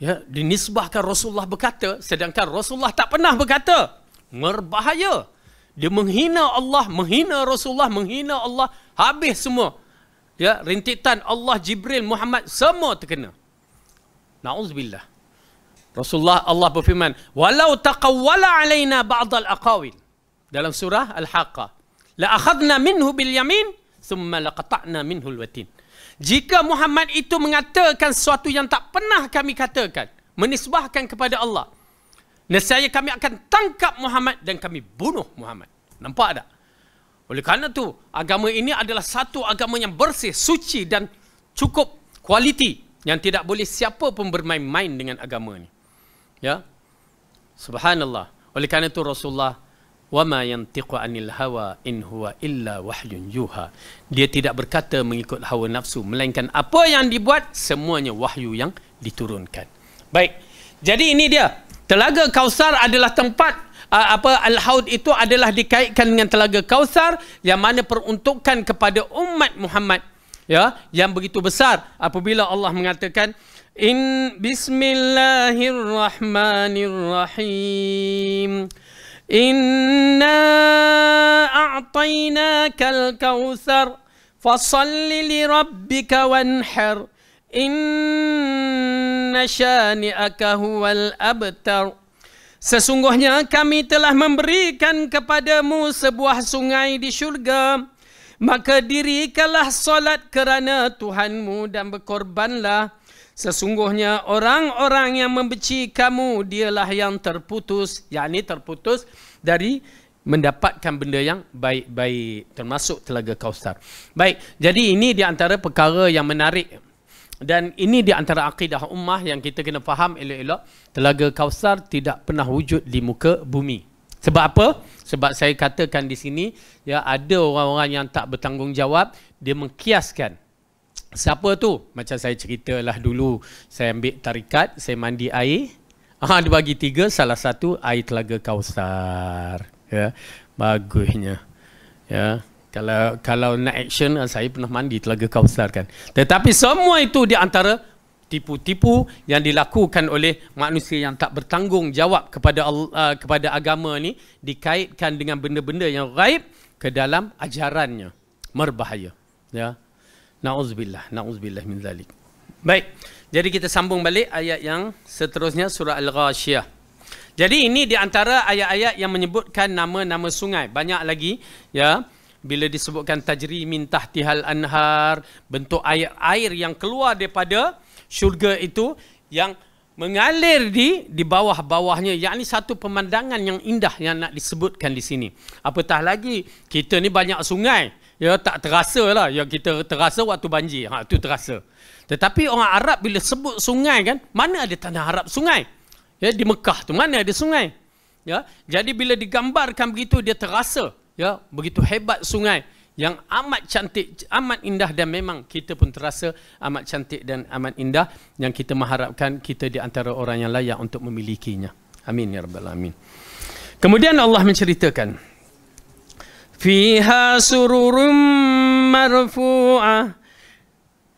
Ya, dinisbahkan Rasulullah berkata sedangkan Rasulullah tak pernah berkata. Merbahaya. Dia menghina Allah, menghina Rasulullah, menghina Allah, habis semua. Ya, rintitan Allah, Jibril, Muhammad semua terkena. Nauzubillah. Rasulullah Allah berfirman, "Walau taqawwala alaina ba'd al-aqawil." Dalam surah Al-Haqqah. "La akhadna minhu bil yamin, thumma laqata'na minhu al-watin." Jika Muhammad itu mengatakan sesuatu yang tak pernah kami katakan, menisbahkan kepada Allah, nescaya kami akan tangkap Muhammad dan kami bunuh Muhammad. Nampak tak? Oleh kerana tu, agama ini adalah satu agama yang bersih, suci dan cukup kualiti yang tidak boleh siapa pun bermain-main dengan agama ini. Ya. Subhanallah. Oleh kerana itu Rasulullah wama yantiqu anil hawa in huwa illa wahyun yuha. Dia tidak berkata mengikut hawa nafsu melainkan apa yang dibuat semuanya wahyu yang diturunkan. Baik. Jadi ini dia. Telaga Kausar adalah tempat apa Al-Haud itu adalah dikaitkan dengan Telaga Kausar yang mana peruntukkan kepada umat Muhammad ya yang begitu besar apabila Allah mengatakan In bismillahirrahmanirrahim Inna a'tainaka al-kawthar Fasalli li rabbika wanhar Inna shani'aka huwal abtar Sesungguhnya kami telah memberikan kepadamu sebuah sungai di syurga Maka dirikalah solat kerana Tuhanmu dan berkorbanlah Sesungguhnya orang-orang yang membenci kamu dialah yang terputus, yakni terputus dari mendapatkan benda yang baik-baik termasuk telaga Kausar. Baik, jadi ini di antara perkara yang menarik dan ini di antara akidah ummah yang kita kena faham elok-elok, telaga Kausar tidak pernah wujud di muka bumi. Sebab apa? Sebab saya katakan di sini ya ada orang-orang yang tak bertanggungjawab, dia mengkiaskan Siapa tu? Macam saya ceritalah dulu, saya ambil tarikat, saya mandi air. Ah, dia bagi tiga, salah satu air telaga kausar. Ya, bagusnya. Ya, kalau kalau nak action, ah, saya pernah mandi telaga kausar kan. Tetapi semua itu di antara tipu-tipu yang dilakukan oleh manusia yang tak bertanggungjawab kepada Allah, ah, kepada agama ni dikaitkan dengan benda-benda yang gaib ke dalam ajarannya. Merbahaya. Ya, Nauzubillah, nauzubillah min zalik. Baik. Jadi kita sambung balik ayat yang seterusnya surah Al-Ghashiyah. Jadi ini di antara ayat-ayat yang menyebutkan nama-nama sungai. Banyak lagi ya bila disebutkan tajri min tahtihal anhar, bentuk air-air yang keluar daripada syurga itu yang mengalir di di bawah-bawahnya yakni satu pemandangan yang indah yang nak disebutkan di sini. Apatah lagi kita ni banyak sungai ya tak terasa lah ya kita terasa waktu banjir ha tu terasa tetapi orang Arab bila sebut sungai kan mana ada tanah Arab sungai ya di Mekah tu mana ada sungai ya jadi bila digambarkan begitu dia terasa ya begitu hebat sungai yang amat cantik amat indah dan memang kita pun terasa amat cantik dan amat indah yang kita mengharapkan kita di antara orang yang layak untuk memilikinya amin ya rabbal alamin kemudian Allah menceritakan fiha sururum marfu'ah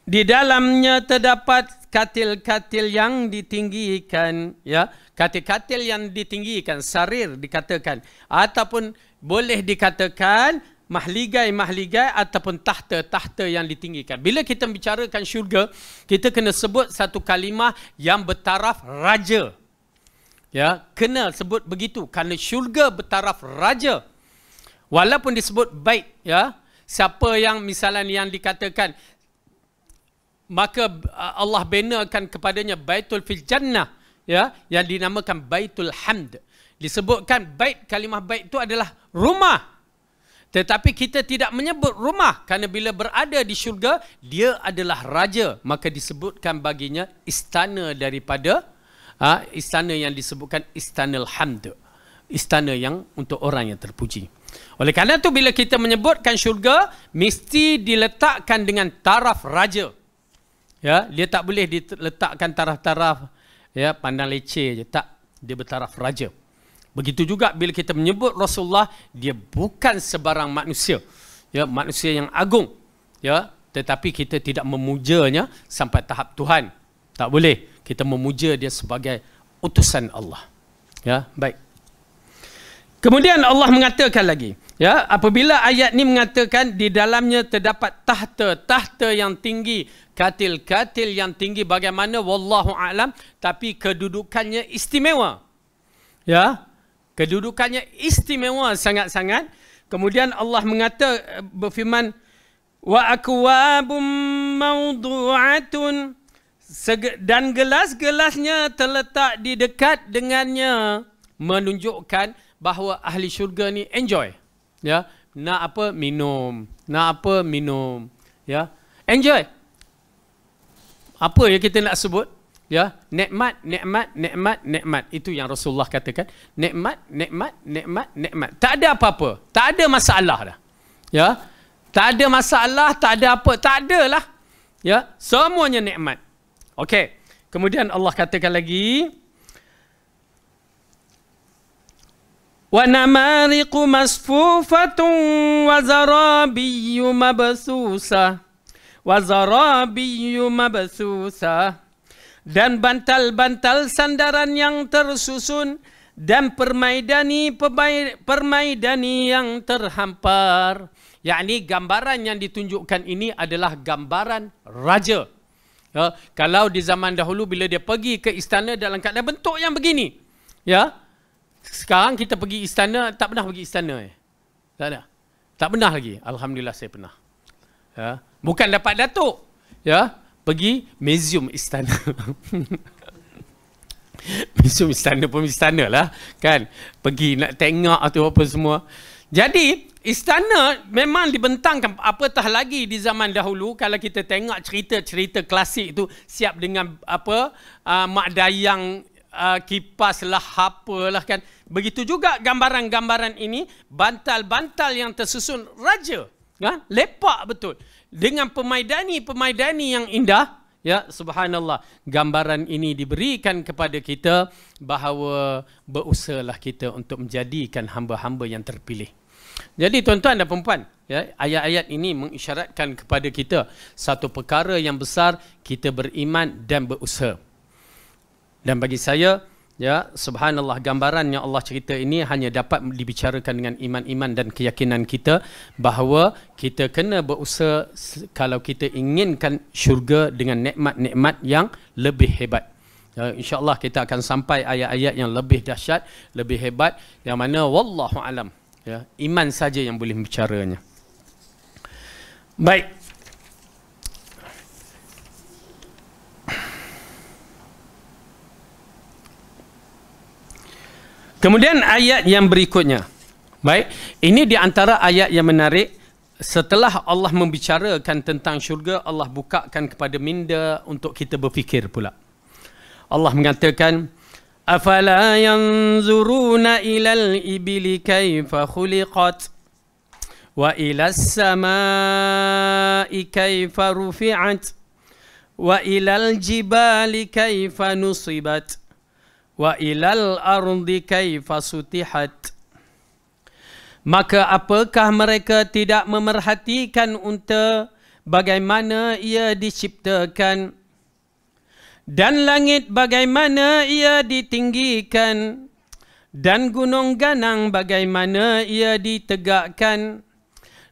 di dalamnya terdapat katil-katil yang ditinggikan ya katil-katil yang ditinggikan sarir dikatakan ataupun boleh dikatakan mahligai-mahligai ataupun tahta-tahta yang ditinggikan. Bila kita bicarakan syurga, kita kena sebut satu kalimah yang bertaraf raja. Ya, kena sebut begitu kerana syurga bertaraf raja walaupun disebut baik, ya siapa yang misalnya yang dikatakan maka uh, Allah benarkan kepadanya baitul fil jannah ya yang dinamakan baitul hamd disebutkan bait kalimah bait itu adalah rumah tetapi kita tidak menyebut rumah kerana bila berada di syurga dia adalah raja maka disebutkan baginya istana daripada ha, istana yang disebutkan istanul hamd istana yang untuk orang yang terpuji oleh kerana tu bila kita menyebutkan syurga mesti diletakkan dengan taraf raja. Ya, dia tak boleh diletakkan taraf-taraf ya pandang leceh je tak dia bertaraf raja. Begitu juga bila kita menyebut Rasulullah dia bukan sebarang manusia. Ya, manusia yang agung. Ya, tetapi kita tidak memujanya sampai tahap Tuhan. Tak boleh. Kita memuja dia sebagai utusan Allah. Ya, baik. Kemudian Allah mengatakan lagi Ya, apabila ayat ini mengatakan di dalamnya terdapat tahta, tahta yang tinggi, katil, katil yang tinggi bagaimana wallahu alam, tapi kedudukannya istimewa. Ya. Kedudukannya istimewa sangat-sangat. Kemudian Allah mengata eh, berfirman wa akwabum mawdu'atun dan gelas-gelasnya terletak di dekat dengannya menunjukkan bahawa ahli syurga ni enjoy ya nak apa minum nak apa minum ya enjoy apa yang kita nak sebut ya nikmat nikmat nikmat nikmat itu yang Rasulullah katakan nikmat nikmat nikmat nikmat tak ada apa-apa tak ada masalah dah ya tak ada masalah tak ada apa tak ada lah, ya semuanya nikmat okey kemudian Allah katakan lagi ونمارق مصفوفة وزرابي مبثوثة zarabiyyu مبثوثة dan bantal-bantal sandaran yang tersusun dan permaidani permaidani yang terhampar yakni gambaran yang ditunjukkan ini adalah gambaran raja ya, kalau di zaman dahulu bila dia pergi ke istana dalam keadaan bentuk yang begini ya sekarang kita pergi istana, tak pernah pergi istana eh. Tak ada. Tak pernah lagi. Alhamdulillah saya pernah. Ya. Bukan dapat datuk. Ya. Pergi museum istana. (laughs) museum istana pun istana lah. Kan. Pergi nak tengok atau apa semua. Jadi, istana memang dibentangkan apatah lagi di zaman dahulu kalau kita tengok cerita-cerita klasik itu siap dengan apa uh, mak dayang uh, ah, kipas lah apalah kan. Begitu juga gambaran-gambaran ini bantal-bantal yang tersusun raja. Ya, lepak betul. Dengan pemaidani-pemaidani yang indah. Ya, subhanallah. Gambaran ini diberikan kepada kita bahawa berusahalah kita untuk menjadikan hamba-hamba yang terpilih. Jadi tuan-tuan dan perempuan, ya, ayat-ayat ini mengisyaratkan kepada kita satu perkara yang besar kita beriman dan berusaha. Dan bagi saya, ya, subhanallah gambaran yang Allah cerita ini hanya dapat dibicarakan dengan iman-iman dan keyakinan kita bahawa kita kena berusaha kalau kita inginkan syurga dengan nikmat-nikmat yang lebih hebat. Ya, InsyaAllah kita akan sampai ayat-ayat yang lebih dahsyat, lebih hebat yang mana wallahu alam. Ya, iman saja yang boleh bicaranya. Baik. Kemudian ayat yang berikutnya. Baik, ini di antara ayat yang menarik setelah Allah membicarakan tentang syurga, Allah bukakan kepada minda untuk kita berfikir pula. Allah mengatakan afala yanzuruna ilal ibli kayfa khuliqat wa ilas samaa'i kayfa rufi'at wa ilal jibali kayfa nusibat wa ilal ardi kaifa sutihat maka apakah mereka tidak memerhatikan unta bagaimana ia diciptakan dan langit bagaimana ia ditinggikan dan gunung ganang bagaimana ia ditegakkan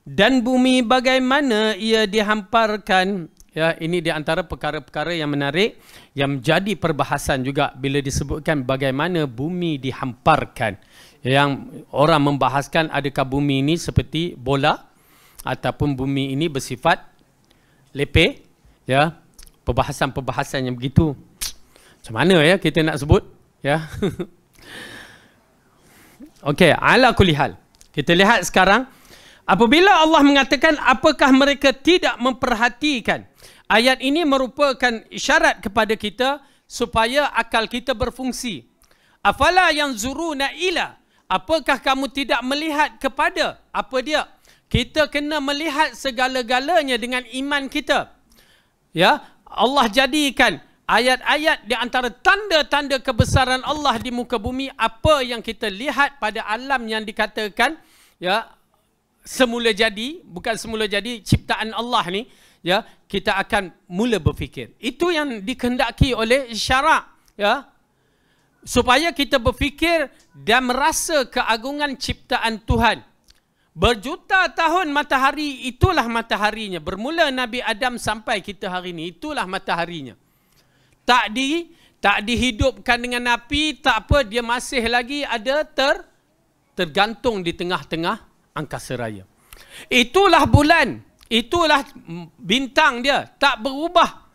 dan bumi bagaimana ia dihamparkan Ya, ini di antara perkara-perkara yang menarik yang menjadi perbahasan juga bila disebutkan bagaimana bumi dihamparkan. Yang orang membahaskan adakah bumi ini seperti bola ataupun bumi ini bersifat lepe. Ya, perbahasan-perbahasan yang begitu. Macam mana ya kita nak sebut? Ya. (laughs) Okey, ala kulihal. Kita lihat sekarang Apabila Allah mengatakan apakah mereka tidak memperhatikan ayat ini merupakan isyarat kepada kita supaya akal kita berfungsi. Afala yang zuru ila apakah kamu tidak melihat kepada apa dia? Kita kena melihat segala-galanya dengan iman kita. Ya, Allah jadikan ayat-ayat di antara tanda-tanda kebesaran Allah di muka bumi apa yang kita lihat pada alam yang dikatakan ya semula jadi bukan semula jadi ciptaan Allah ni ya kita akan mula berfikir itu yang dikehendaki oleh syarak ya supaya kita berfikir dan merasa keagungan ciptaan Tuhan Berjuta tahun matahari itulah mataharinya. Bermula Nabi Adam sampai kita hari ini itulah mataharinya. Tak di tak dihidupkan dengan api, tak apa dia masih lagi ada ter tergantung di tengah-tengah angkasa raya. Itulah bulan, itulah bintang dia tak berubah.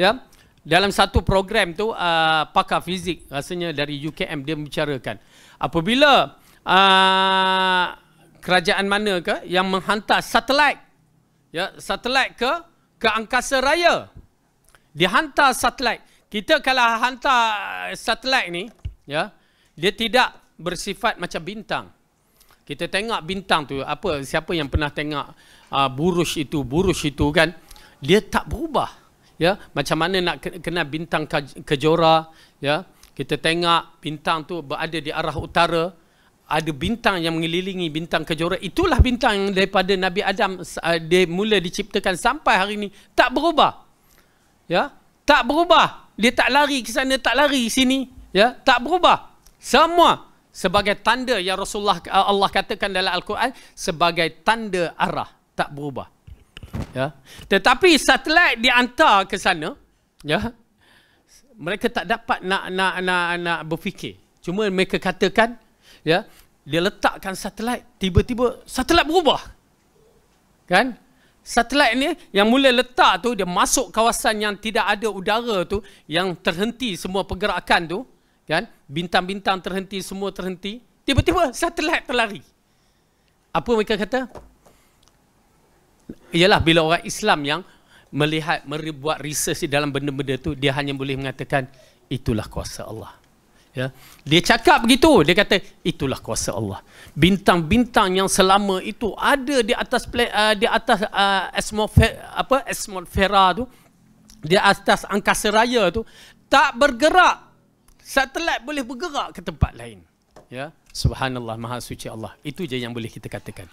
Ya. Dalam satu program tu uh, pakar fizik rasanya dari UKM dia membicarakan apabila uh, kerajaan mana ke yang menghantar satelit ya satelit ke ke angkasa raya dihantar satelit kita kalau hantar satelit ni ya dia tidak bersifat macam bintang kita tengok bintang tu, apa siapa yang pernah tengok uh, burush itu, burush itu kan, dia tak berubah. Ya, macam mana nak kena bintang kejora, ya. Kita tengok bintang tu berada di arah utara, ada bintang yang mengelilingi bintang kejora. Itulah bintang yang daripada Nabi Adam uh, dia mula diciptakan sampai hari ini tak berubah. Ya, tak berubah. Dia tak lari ke sana, tak lari sini, ya. Tak berubah. Semua sebagai tanda yang Rasulullah eh, Allah katakan dalam Al-Quran sebagai tanda arah tak berubah. Ya. Tetapi setelah diantar ke sana, ya. Mereka tak dapat nak nak nak nak berfikir. Cuma mereka katakan, ya, dia letakkan setelah tiba-tiba setelah berubah. Kan? Setelah ini yang mula letak tu dia masuk kawasan yang tidak ada udara tu yang terhenti semua pergerakan tu, kan bintang-bintang terhenti semua terhenti tiba-tiba satelit terlari apa mereka kata ialah bila orang Islam yang melihat membuat research di dalam benda-benda tu dia hanya boleh mengatakan itulah kuasa Allah ya dia cakap begitu dia kata itulah kuasa Allah bintang-bintang yang selama itu ada di atas uh, di atas uh, atmosfer apa atmosfera tu di atas angkasa raya tu tak bergerak satelit boleh bergerak ke tempat lain. Ya, subhanallah maha suci Allah. Itu je yang boleh kita katakan.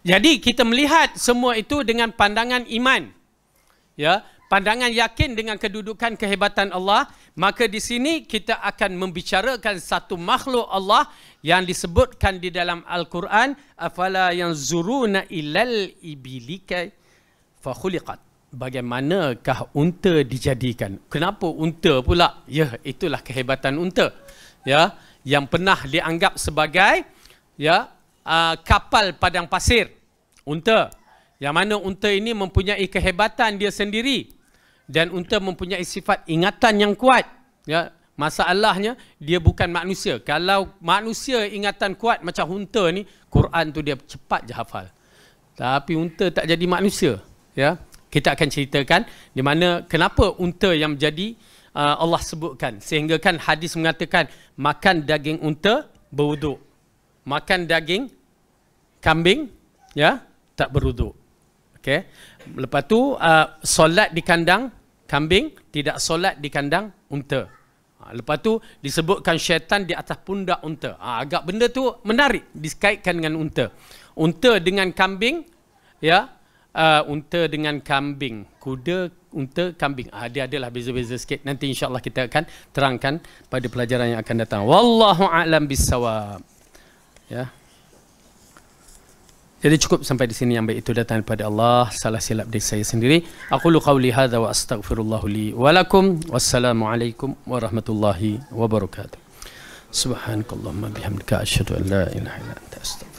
Jadi kita melihat semua itu dengan pandangan iman. Ya, pandangan yakin dengan kedudukan kehebatan Allah, maka di sini kita akan membicarakan satu makhluk Allah yang disebutkan di dalam Al-Quran, afala yanzuruna ilal ibilika fa khuliqat bagaimanakah unta dijadikan? Kenapa unta pula? Ya, itulah kehebatan unta. Ya, yang pernah dianggap sebagai ya uh, kapal padang pasir. Unta. Yang mana unta ini mempunyai kehebatan dia sendiri dan unta mempunyai sifat ingatan yang kuat. Ya, masalahnya dia bukan manusia. Kalau manusia ingatan kuat macam unta ni, Quran tu dia cepat je hafal. Tapi unta tak jadi manusia, ya kita akan ceritakan di mana kenapa unta yang menjadi uh, Allah sebutkan sehingga kan hadis mengatakan makan daging unta berwuduk makan daging kambing ya tak berwuduk okey lepas tu uh, solat di kandang kambing tidak solat di kandang unta ha, Lepas tu disebutkan syaitan di atas pundak unta. Ha, agak benda tu menarik dikaitkan dengan unta. Unta dengan kambing ya uh, unta dengan kambing kuda unta kambing ha, dia adalah beza-beza sikit nanti insyaallah kita akan terangkan pada pelajaran yang akan datang wallahu a'lam bisawab ya jadi cukup sampai di sini yang baik itu datang daripada Allah salah silap dari saya sendiri aku lu qauli hadza wa astaghfirullah li wa lakum wassalamualaikum warahmatullahi wabarakatuh subhanakallahumma bihamdika asyhadu an la ilaha illa anta astaghfiruka